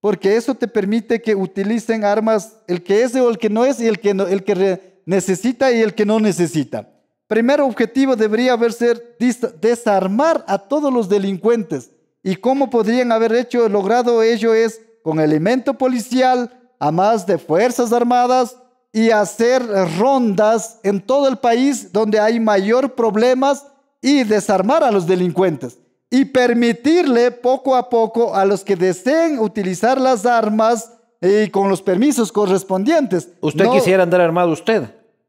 porque eso te permite que utilicen armas el que es o el que no es y el que, el que necesita y el que no necesita primer objetivo debería haber ser desarmar a todos los delincuentes. ¿Y cómo podrían haber hecho, logrado ello es con elemento policial, a más de Fuerzas Armadas y hacer rondas en todo el país donde hay mayor problemas y desarmar a los delincuentes y permitirle poco a poco a los que deseen utilizar las armas y con los permisos correspondientes. ¿Usted quisiera andar armado usted?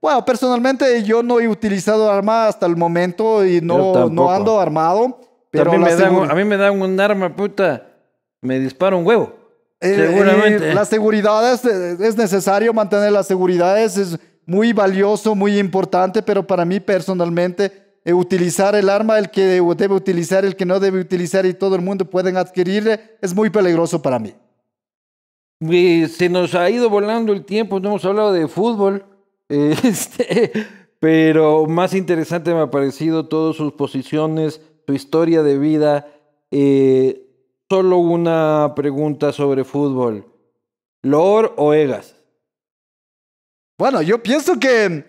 Bueno, personalmente yo no he utilizado arma hasta el momento y no, no ando armado. Pero a mí, me dan, un arma, puta. Me dispara un huevo. Eh, Seguramente. Eh, las eh, es necesario mantener las seguridades, es muy valioso, muy importante, pero para mí personalmente, utilizar el arma, el que debe utilizar, el que no debe utilizar y todo el mundo pueden adquirirle es muy peligroso para mí. se nos ha ido volando el tiempo, no hemos hablado de fútbol. [LAUGHS] Este, pero más interesante me ha parecido todas sus posiciones, su historia de vida. Eh, solo una pregunta sobre fútbol. ¿Lor o Egas? Bueno, yo pienso que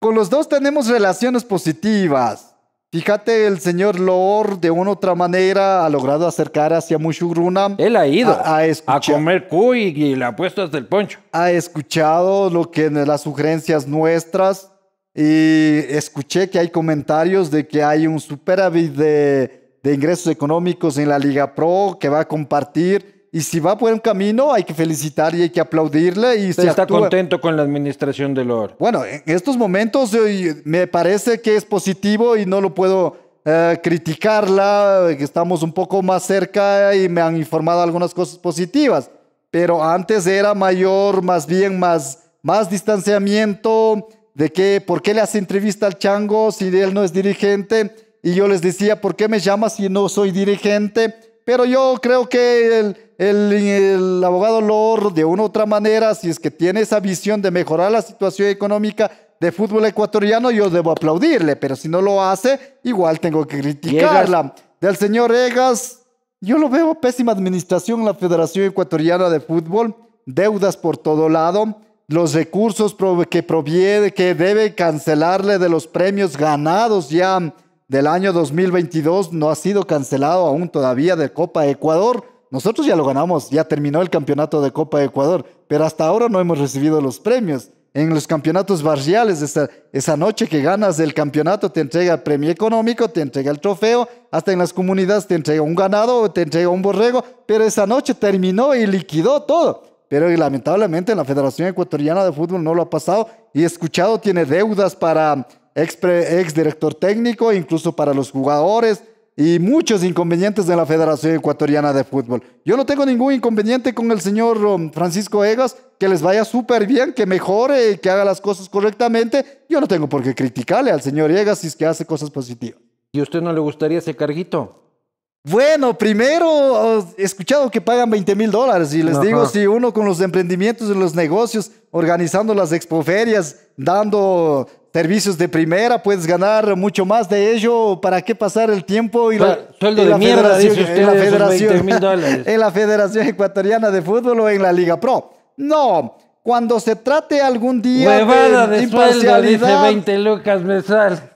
con los dos tenemos relaciones positivas. Fíjate, el señor Lor de una otra manera ha logrado acercar hacia Mushuruna. Él ha ido a, comer cuy y la apuesta del poncho. Ha escuchado lo que las sugerencias nuestras y escuché que hay comentarios de que hay un superávit de, de ingresos económicos en la Liga Pro que va a compartir y si va por un camino, hay que felicitar y hay que aplaudirle. Y está contento con la administración del oro? Bueno, en estos momentos eh, eh, me parece que es positivo y no lo puedo eh, criticarla, que estamos un poco más cerca y me han informado algunas cosas positivas. Pero antes era mayor, más bien, más, más distanciamiento de que, ¿por qué le hace entrevista al chango si él no es dirigente? Y yo les decía, ¿por qué me llama si no soy dirigente? pero yo creo que el, abogado Lor, de una u otra manera, si es que tiene esa visión de mejorar la situación económica de fútbol ecuatoriano, yo debo aplaudirle, pero si no lo hace, igual tengo que criticarla. Del señor Egas, yo lo veo pésima administración en la Federación Ecuatoriana de Fútbol, deudas por todo lado, los recursos que, proviene, que debe cancelarle de los premios ganados ya del año 2022 no ha sido cancelado aún todavía de Copa Ecuador. Nosotros ya lo ganamos, ya terminó el campeonato de Copa Ecuador, pero hasta ahora no hemos recibido los premios. En los campeonatos barriales, esa, esa noche que ganas del campeonato te entrega el premio económico, te entrega el trofeo, hasta en las comunidades te entrega un ganado, te entrega un borrego, pero esa noche terminó y liquidó todo pero lamentablemente en la Federación Ecuatoriana de Fútbol no lo ha pasado y escuchado tiene deudas para ex, director técnico, incluso para los jugadores y muchos inconvenientes de la Federación Ecuatoriana de Fútbol. Yo no tengo ningún inconveniente con el señor um, Francisco Egas, que les vaya súper bien, que mejore y que haga las cosas correctamente. Yo no tengo por qué criticarle al señor Egas si es que hace cosas positivas. ¿Y a usted no le gustaría ese carguito? Bueno, primero he escuchado que pagan 20 mil dólares y les digo, si uno con los emprendimientos en los negocios, organizando las expoferias, dando servicios de primera, puedes ganar mucho más de ello. ¿Para qué pasar el tiempo? Y la, mierda, [LAUGHS] en la, federación, Ecuatoriana de Fútbol o en la Liga Pro. No, cuando se trate algún día de, imparcialidad,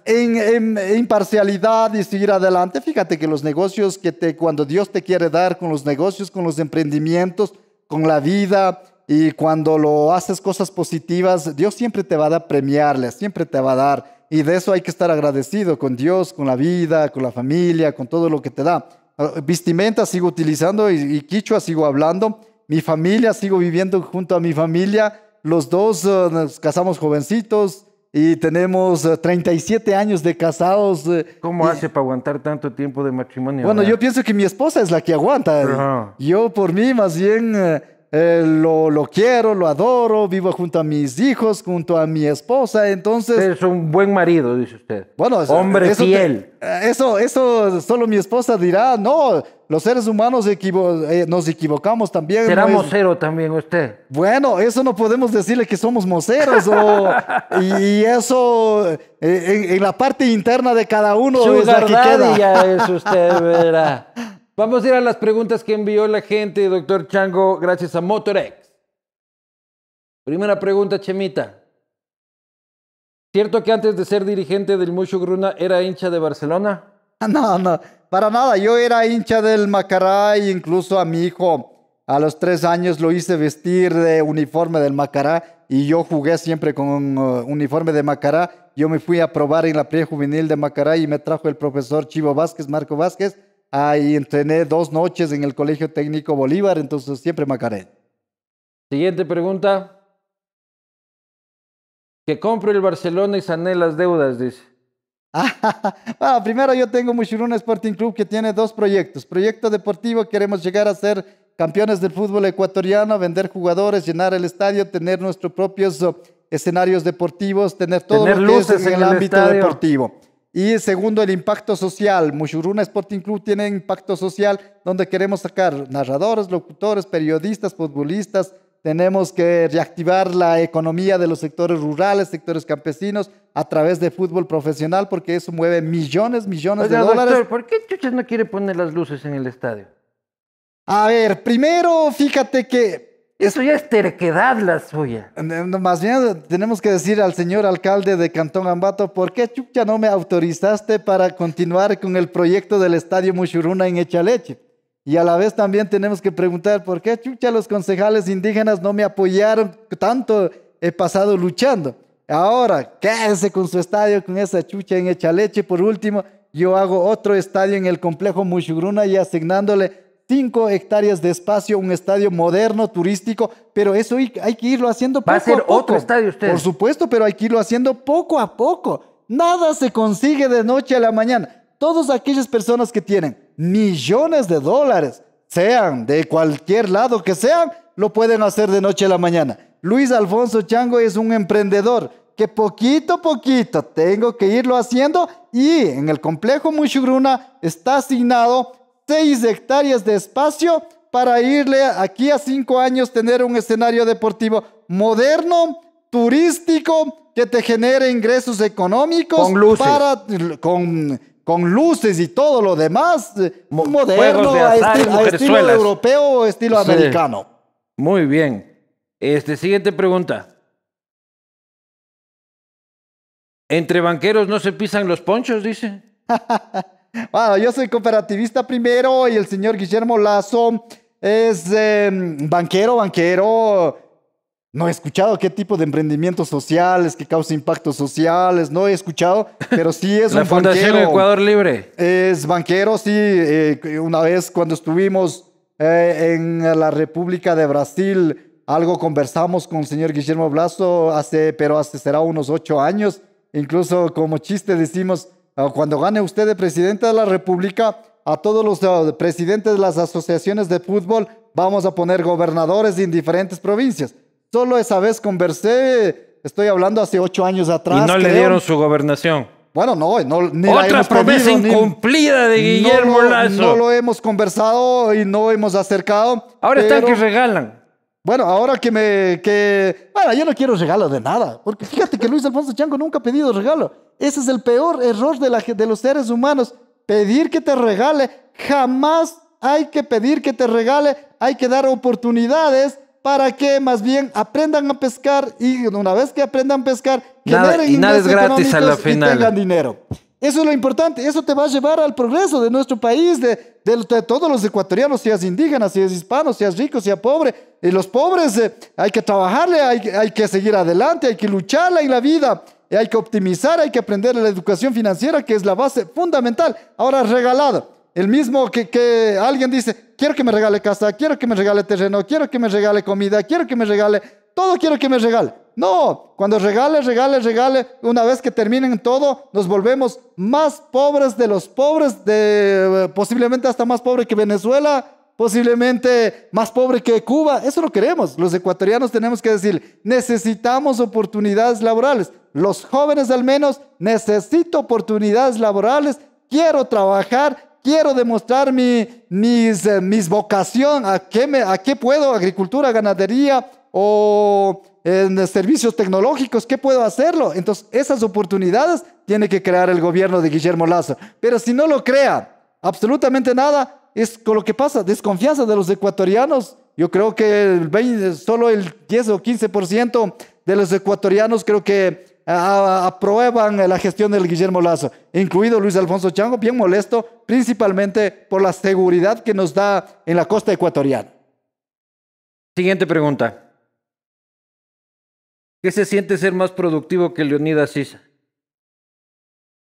en, imparcialidad y seguir adelante. Fíjate que los negocios que te, cuando Dios te quiere dar con los negocios, con los emprendimientos, con la vida, y cuando lo haces cosas positivas, Dios siempre te va a dar premiarle, siempre te va a dar. Y de eso hay que estar agradecido con Dios, con la vida, con la familia, con todo lo que te da. Vestimenta sigo utilizando y, y quichua sigo hablando. Mi familia sigo viviendo junto a mi familia. Los dos eh, nos casamos jovencitos y tenemos 37 eh, años de casados. Eh, ¿Cómo hace para aguantar tanto tiempo de matrimonio? Bueno, yo pienso que mi esposa es la que aguanta. Yo por mí más bien eh, lo, lo, quiero, lo adoro, vivo junto a mis hijos, junto a mi esposa, entonces... Es un buen marido, dice usted. Bueno, eh, eso, hombre eso fiel. Eh, eso, eso solo mi esposa dirá, no, los seres humanos nos equivocamos también. Será mocero también usted. Bueno, eso no podemos decirle que somos moceros [LAUGHS] y, eso en, la parte interna de cada uno es la que queda. es usted, verá. [LAUGHS] Vamos a ir a las preguntas que envió la gente, doctor Chango, gracias a Motorex. Primera pregunta, Chemita. ¿Cierto que antes de ser dirigente del Mucho Gruna era hincha de Barcelona? [LAUGHS] No, no, para nada. Yo era hincha del Macará y incluso a mi hijo a los tres años lo hice vestir de uniforme del Macará y yo jugué siempre con uh, uniforme de Macará. Yo me fui a probar en la juvenil de Macará y me trajo el profesor Chivo Vázquez, Marco Vázquez, ahí entrené dos noches en el Colegio Técnico Bolívar, entonces siempre Macaré. Siguiente pregunta. Que compro el Barcelona y sané las deudas, dice. [LAUGHS] Ah, primero yo tengo Mushiruna Sporting Club que tiene dos proyectos. Proyecto deportivo, queremos llegar a ser campeones del fútbol ecuatoriano, vender jugadores, llenar el estadio, tener nuestros propios eh, escenarios deportivos, tener todo lo que en, el, ámbito deportivo. Y segundo, el impacto social. Mushuruna Sporting Club tiene impacto social donde queremos sacar narradores, locutores, periodistas, futbolistas. Tenemos que reactivar la economía de los sectores rurales, sectores campesinos, a través de fútbol profesional, porque eso mueve millones, millones de dólares. Doctor, ¿por qué Chuches no quiere poner las luces en el estadio? A ver, primero, fíjate que eso ya es terquedad la suya. más bien tenemos que decir al señor alcalde de Cantón Ambato, ¿por qué Chucha no me autorizaste para continuar con el proyecto del Estadio Mushuruna en Echaleche? Y a la vez también tenemos que preguntar, ¿por qué Chucha los concejales indígenas no me apoyaron tanto? He pasado luchando. Ahora, quédense con su estadio, con esa Chucha en Echaleche. Por último, yo hago otro estadio en el complejo Mushuruna y asignándole 5 hectáreas de espacio, un estadio moderno, turístico, pero eso hay que irlo haciendo poco a poco. Va a ser otro estadio usted. Por supuesto, pero hay que irlo haciendo poco a poco. Nada se consigue de noche a la mañana. Todas aquellas personas que tienen millones de dólares, sean de cualquier lado que sean, lo pueden hacer de noche a la mañana. Luis Alfonso Chango es un emprendedor que poquito a poquito tengo que irlo haciendo y en el complejo Muchugruna está asignado 6 hectáreas de espacio para irle aquí a 5 años tener un escenario deportivo moderno, turístico, que te genere ingresos económicos. Con luces. con, luces y todo lo demás, eh, moderno, a, estilo europeo o estilo americano. Muy bien. Este, siguiente pregunta. Entre banqueros no se pisan los ponchos, dice. [LAUGHS] Bueno, ah, yo soy cooperativista primero y el señor Guillermo Lazo es em, banquero, banquero. No he escuchado qué tipo de emprendimientos sociales, qué causa impactos sociales, no he escuchado, pero sí es [LAUGHS] La Fundación Ecuador Libre. Es banquero, sí. Eh, una vez cuando estuvimos eh, en la República de Brasil, algo conversamos con el señor Guillermo Lazo, hace, pero hace será unos ocho años. Incluso como chiste decimos, Ah, cuando gane usted de presidente de la República, a todos los ah, presidentes de las asociaciones de fútbol vamos a poner gobernadores en diferentes provincias. Solo esa vez conversé, estoy hablando hace ocho años atrás. Y no le dieron su gobernación. Bueno, no, no ni Otra promesa incumplida de Guillermo no Lazo. No lo hemos conversado y no hemos acercado. Ahora están que regalan. Bueno, ahora que me. Que, bueno, yo no quiero regalo de nada. Porque fíjate que Luis Alfonso Chango nunca ha pedido regalo. Ese es el peor error de, los seres humanos. Pedir que te regale. Jamás hay que pedir que te regale. Hay que dar oportunidades para que más bien aprendan a pescar y una vez que aprendan a pescar, generen y es gratis a la final. Y tengan dinero. Eso es lo importante, eso te va a llevar al progreso de nuestro país, de, de, todos los ecuatorianos, si indígenas, hispano hispanos, eres rico, eres pobre. Y los pobres eh, hay que trabajarle, hay, hay que seguir adelante, hay que lucharla en la vida hay que optimizar, hay que aprender la educación financiera, que es la base fundamental. Ahora, regalado. El mismo que, alguien dice, quiero que me regale casa, quiero que me regale terreno, quiero que me regale comida, quiero que me regale, todo quiero que me regale. No, cuando regale, regale, regale, una vez que terminen todo, nos volvemos más pobres de los pobres, de, eh, posiblemente hasta más pobres que Venezuela, posiblemente más pobre que Cuba. Eso lo queremos. Los ecuatorianos tenemos que decir, necesitamos oportunidades laborales. Los jóvenes al menos, necesito oportunidades laborales, quiero trabajar, quiero demostrar mi mis, eh, mis vocación, a qué, me, a qué puedo, agricultura, ganadería o en eh, servicios tecnológicos, ¿qué puedo hacerlo? Entonces, esas oportunidades tiene que crear el gobierno de Guillermo Lazo. Pero si no lo crea, absolutamente nada, es con lo que pasa, desconfianza de los ecuatorianos. Yo creo que solo el 10 o 15% de los ecuatorianos creo que aprueban la gestión del Guillermo Lazo, incluido Luis Alfonso Chango, bien molesto, principalmente por la seguridad que nos da en la costa ecuatoriana. Siguiente pregunta. ¿Qué se siente ser más productivo que Leonidas Sisa?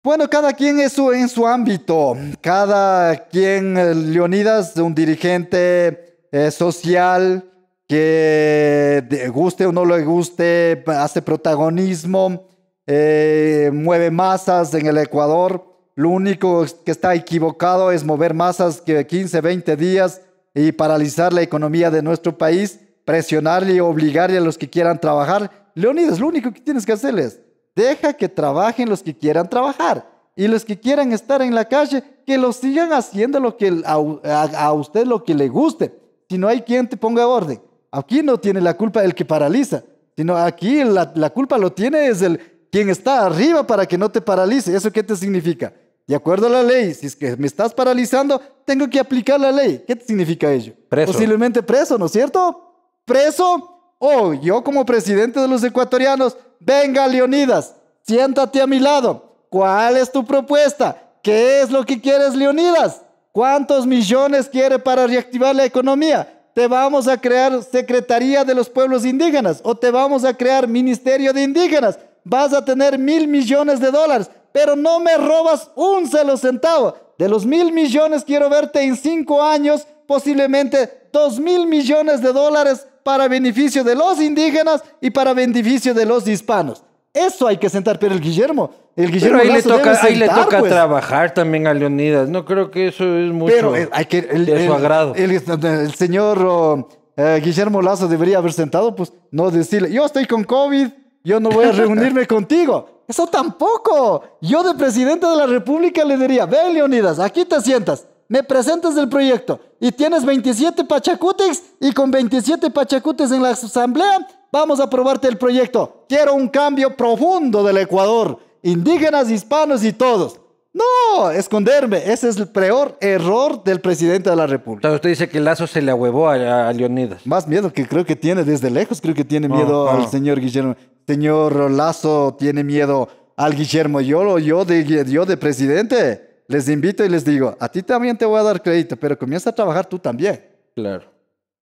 Bueno, cada quien es su, en su ámbito, cada quien, eh, Leonidas, un dirigente eh, social que guste o no le guste, hace protagonismo, eh, mueve masas en el Ecuador. Lo único que está equivocado es mover masas que 15, 20 días y paralizar la economía de nuestro país, presionarle y obligarle a los que quieran trabajar. Leonidas, lo único que tienes que hacer es Deja que trabajen los que quieran trabajar y los que quieran estar en la calle, que lo sigan haciendo lo que a, usted lo que le guste. Si no hay quien te ponga orden. Aquí no tiene la culpa el que paraliza, sino aquí la, culpa lo tiene es el quien está arriba para que no te paralice. ¿Eso qué te significa? De acuerdo a la ley, si es que me estás paralizando, tengo que aplicar la ley. ¿Qué significa ello? Posiblemente preso, ¿no es cierto? Preso o yo como presidente de los ecuatorianos venga Leonidas, siéntate a mi lado. ¿Cuál es tu propuesta? ¿Qué es lo que quieres, Leonidas? ¿Cuántos millones quiere para reactivar la economía? ¿Te vamos a crear Secretaría de los Pueblos Indígenas o te vamos a crear Ministerio de Indígenas? Vas a tener mil millones de dólares, pero no me robas un solo centavo. De los mil millones quiero verte en cinco años, posiblemente dos mil millones de dólares para beneficio de los indígenas y para beneficio de los hispanos. Eso hay que sentar, pero el Guillermo, el Guillermo pero ahí le toca, ahí le toca pues. trabajar también a Leonidas. No creo que eso es mucho pero eh, hay que, de su agrado. El, señor oh, eh, Guillermo Lazo debería haber sentado, pues no decirle, yo estoy con COVID, yo no voy a [LAUGHS] reunirme contigo. Eso tampoco. Yo de presidente de la República le diría, ven Leonidas, aquí te sientas me presentas el proyecto y tienes 27 pachacutes y con 27 pachacutes en la asamblea vamos a aprobarte el proyecto. Quiero un cambio profundo del Ecuador, indígenas, hispanos y todos. No, esconderme. Ese es el peor error del presidente de la República. usted dice que Lazo se le ahuevó a, Leonidas. Más miedo que creo que tiene desde lejos. Creo que tiene miedo al señor Guillermo. Señor Lazo tiene miedo al Guillermo. Yo, yo, de, yo de presidente les invito y les digo, a ti también te voy a dar crédito, pero comienza a trabajar tú también. Claro.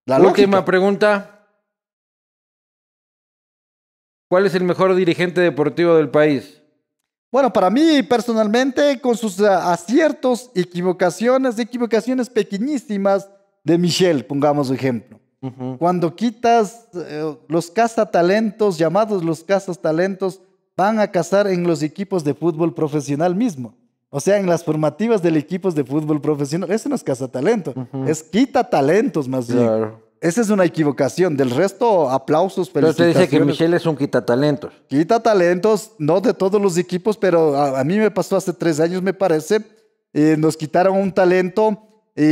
La Última pregunta. ¿Cuál es el mejor dirigente deportivo del país? Bueno, para mí personalmente, con sus eh, aciertos, equivocaciones, equivocaciones pequeñísimas de Michel, pongamos ejemplo. Cuando quitas los eh, los cazatalentos, llamados los cazatalentos, van a cazar en los equipos de fútbol profesional mismo. O sea, en las formativas del equipos de fútbol profesional, ese no es casa talento, es quita talentos más bien. Esa es una equivocación. Del resto, aplausos, pero usted dice que Michelle es un Quita talentos, no de todos los equipos, pero a, mí me pasó hace tres años, me parece. nos quitaron un talento y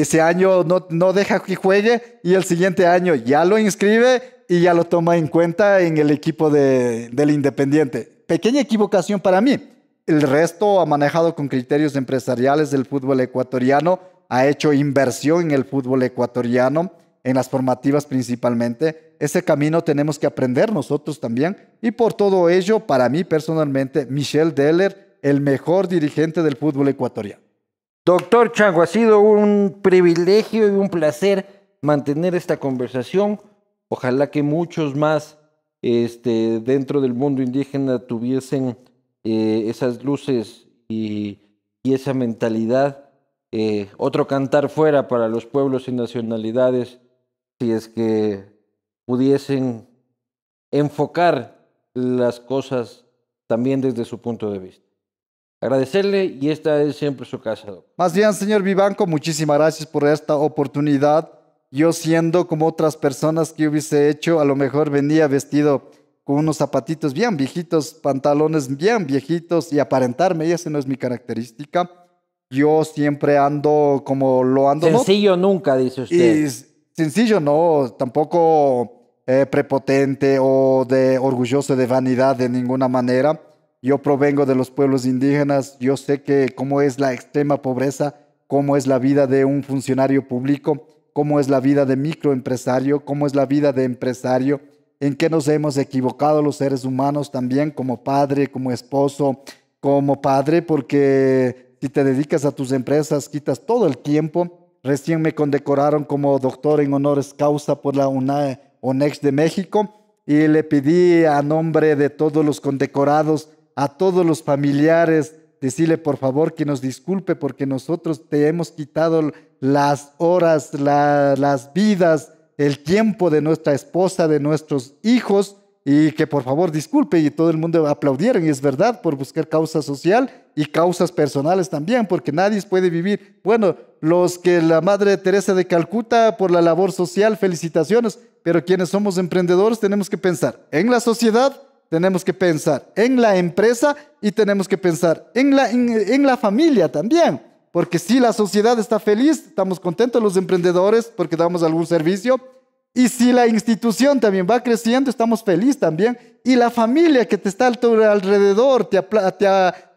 ese año no, no deja que juegue y el siguiente año ya lo inscribe y ya lo toma en cuenta en el equipo de, del Independiente. Pequeña equivocación para mí el resto ha manejado con criterios empresariales del fútbol ecuatoriano, ha hecho inversión en el fútbol ecuatoriano, en las formativas principalmente. Ese camino tenemos que aprender nosotros también. Y por todo ello, para mí personalmente, Michel Deller, el mejor dirigente del fútbol ecuatoriano. Doctor Chango, ha sido un privilegio y un placer mantener esta conversación. Ojalá que muchos más este, dentro del mundo indígena tuviesen eh, esas luces y, esa mentalidad. Eh, otro cantar fuera para los pueblos y nacionalidades si es que pudiesen enfocar las cosas también desde su punto de vista. Agradecerle y esta es siempre su casa. Más bien, señor Vivanco, muchísimas gracias por esta oportunidad. Yo siendo como otras personas que hubiese hecho, a lo mejor venía vestido unos zapatitos bien viejitos, pantalones bien viejitos y aparentarme, y esa no es mi característica. Yo siempre ando como lo ando. Sencillo nunca, dice usted. sencillo no, tampoco eh, prepotente o de orgulloso de vanidad de ninguna manera. Yo provengo de los pueblos indígenas, yo sé que cómo es la extrema pobreza, cómo es la vida de un funcionario público, cómo es la vida de microempresario, cómo es la vida de empresario, en qué nos hemos equivocado los seres humanos también como padre, como esposo, como padre, porque si te dedicas a tus empresas, quitas todo el tiempo. Recién me condecoraron como doctor en honores causa por la UNAE, de México y le pedí a nombre de todos los condecorados, a todos los familiares, decirle por favor que nos disculpe porque nosotros te hemos quitado las horas, las vidas, el tiempo de nuestra esposa, de nuestros hijos, y que por favor disculpe y todo el mundo aplaudieron, y es verdad, por buscar causa social y causas personales también, porque nadie puede vivir. Bueno, los que la Madre Teresa de Calcuta por la labor social, felicitaciones, pero quienes somos emprendedores tenemos que pensar en la sociedad, tenemos que pensar en la empresa y tenemos que pensar en la, en la familia también porque si la sociedad está feliz, estamos contentos los emprendedores porque damos algún servicio, y si la institución también va creciendo, estamos felices también, y la familia que te está alrededor, te,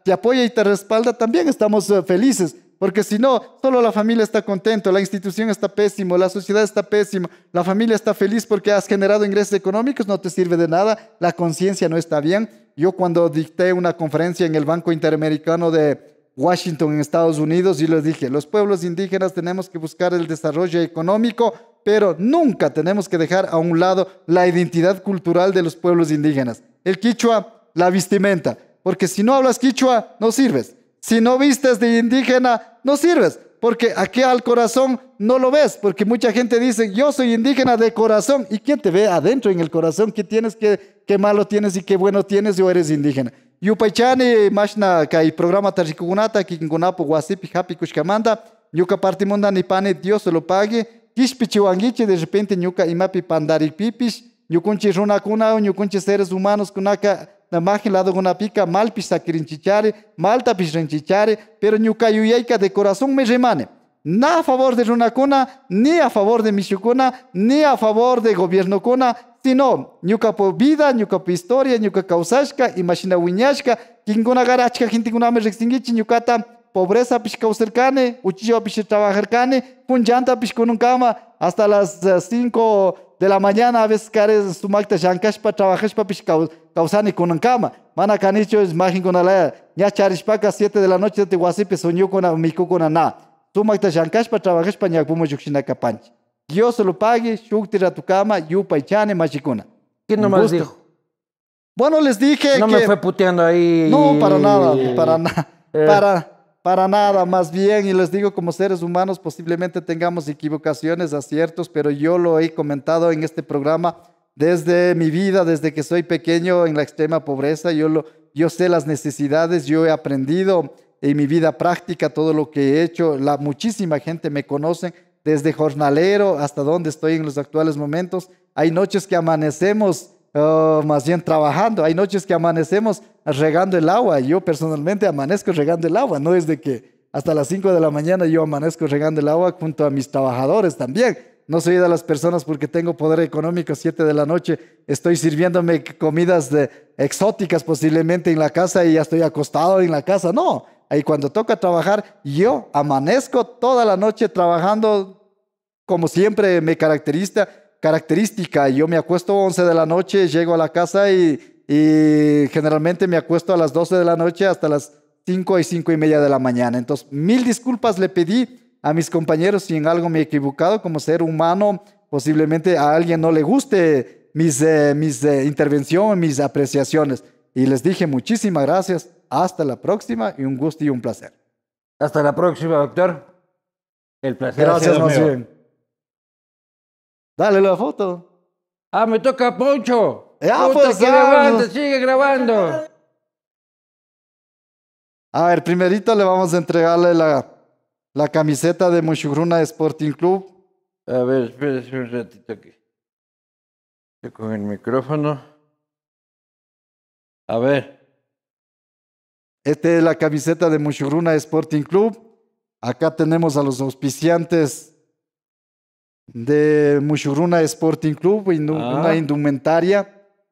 te, apoya y te respalda, también estamos eh, felices. Porque si no, solo la familia está contento, la institución está pésimo, la sociedad está pésima, la familia está feliz porque has generado ingresos económicos, no te sirve de nada, la conciencia no está bien. Yo cuando dicté una conferencia en el Banco Interamericano de, Washington en Estados Unidos y les dije, los pueblos indígenas tenemos que buscar el desarrollo económico, pero nunca tenemos que dejar a un lado la identidad cultural de los pueblos indígenas. El quichua, la vestimenta, porque si no hablas quichua, no sirves. Si no vistes de indígena, no sirves, porque aquí al corazón no lo ves, porque mucha gente dice, yo soy indígena de corazón, ¿y quién te ve adentro en el corazón? ¿Qué tienes, qué, qué malo tienes y qué bueno tienes yo eres indígena? yupaychani mashna kay programa tarikukunata kikinkunapu wasipi hapikushkamanta Yuka Partimunda, Nipane, Dios lo pague kishpi de repente ñuka imapi pandaripipish ñukunchi runakuna ñukunchi seres humanos kunaka pica ladokunapika malpish malta pis rinchichari pero ñuka yuyayka de corazón me remane ni a favor de Runakuna, ni a favor de Mishukuna, ni a favor de gobierno Kuna, sino ñuka po vida, ñuka po historia, ñuka causashka, imashina wiñashka, kinkuna gara achka gente kuname rextinguichi pobreza pish causarkane, uchillo pish trabajarkane, punllanta hasta las 5 eh, de la mañana a veces cares sumakta llankashpa trabajashpa pish causani kununkama. Mana kanicho es majin kunalaya, ña charishpaka 7 de la noche te kuna, mi kuna na sumakta no me lo pague, Machikuna. ¿Qué nomás dijo? Bueno, les dije no que... No me fue puteando ahí. No, para nada, para nada. [LAUGHS] Eh. Para, para nada, más bien, y les digo, como seres humanos posiblemente tengamos equivocaciones, aciertos, pero yo lo he comentado en este programa desde mi vida, desde que soy pequeño en la extrema pobreza, yo, lo, yo sé las necesidades, yo he aprendido en mi vida práctica, todo lo que he hecho, la muchísima gente me conoce, desde jornalero hasta donde estoy en los actuales momentos. Hay noches que amanecemos oh, más bien trabajando, hay noches que amanecemos regando el agua. Yo personalmente amanezco regando el agua, no es de que hasta las 5 de la mañana yo amanezco regando el agua junto a mis trabajadores también. No soy de las personas porque tengo poder económico, 7 de la noche estoy sirviéndome comidas de, exóticas posiblemente en la casa y ya estoy acostado en la casa. No, y cuando toca trabajar, yo amanezco toda la noche trabajando como siempre me caracteriza, característica. Yo me acuesto a 11 de la noche, llego a la casa y, y generalmente me acuesto a las 12 de la noche hasta las 5 y 5 y media de la mañana. Entonces, mil disculpas le pedí a mis compañeros si en algo me he equivocado como ser humano. Posiblemente a alguien no le guste mis, eh, mis eh, intervenciones, mis apreciaciones. Y les dije muchísimas gracias hasta la próxima y un gusto y un placer. Hasta la próxima, doctor. El placer. Gracias, más bien. Dale la foto. Ah, me toca Poncho. Ya, pues, sigue grabando. A ver, primerito le vamos a entregarle la, la camiseta de Mushugruna Sporting Club. A ver, espérese un ratito aquí. Con el micrófono. A ver. Esta es la camiseta de Mushuruna Sporting Club. Acá tenemos a los auspiciantes de Mushuruna Sporting Club, ah. una indumentaria.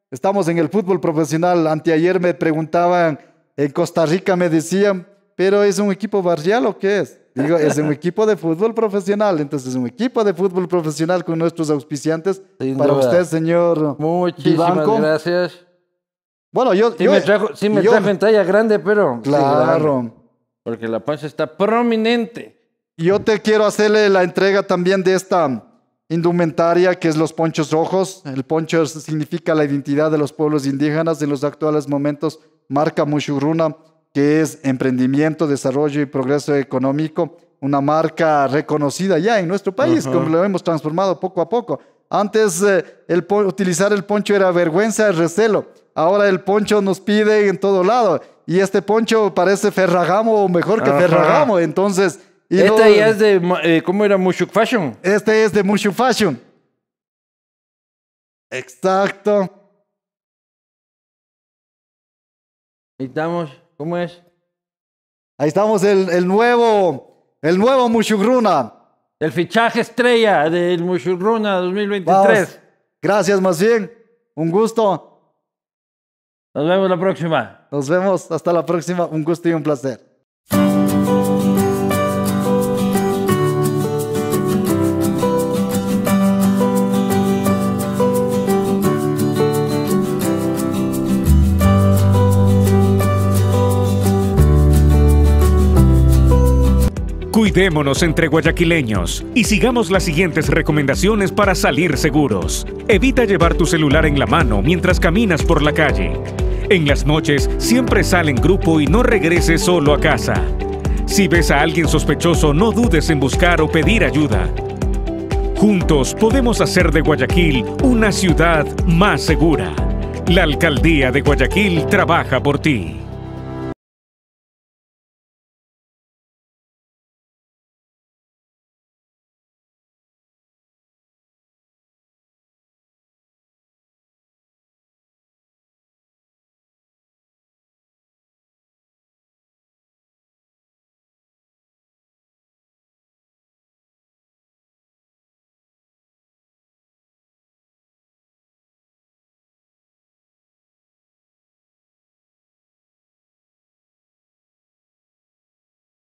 Estamos en el fútbol profesional. Anteayer me preguntaban, en Costa Rica me decían, pero es un equipo barrial o qué es? Digo, es un [LAUGHS] equipo de fútbol profesional. Entonces, es un equipo de fútbol profesional con nuestros auspiciantes. Para usted, señor. Muchísimas gracias. Bueno, yo. Sí, me, trajo, me en grande, pero. Claro. porque la panza está prominente. Yo te quiero hacerle la entrega también de esta indumentaria que es los ponchos rojos. El poncho significa la identidad de los pueblos indígenas en los actuales momentos. Marca Mushuruna, que es emprendimiento, desarrollo y progreso económico. Una marca reconocida ya en nuestro país, como lo hemos transformado poco a poco. Antes eh, el, utilizar el poncho era vergüenza, recelo. Ahora el poncho nos pide en todo lado. Y este poncho parece Ferragamo o mejor que Ferragamo. Entonces. este ya es de. Eh, ¿Cómo era? Mushuk Fashion. Este es de Mushuk Fashion. Exacto. Ahí estamos. ¿Cómo es? Ahí estamos, el, el nuevo. El nuevo Mushugruna. El fichaje estrella del Mushugruna 2023. Gracias, más bien. Un gusto. Nos vemos la próxima. Nos vemos. Hasta la próxima. Un gusto y un placer. Cuidémonos entre guayaquileños y sigamos las siguientes recomendaciones para salir seguros. Evita llevar tu celular en la mano mientras caminas por la calle. En las noches siempre sale en grupo y no regrese solo a casa. Si ves a alguien sospechoso, no dudes en buscar o pedir ayuda. Juntos podemos hacer de Guayaquil una ciudad más segura. La alcaldía de Guayaquil trabaja por ti.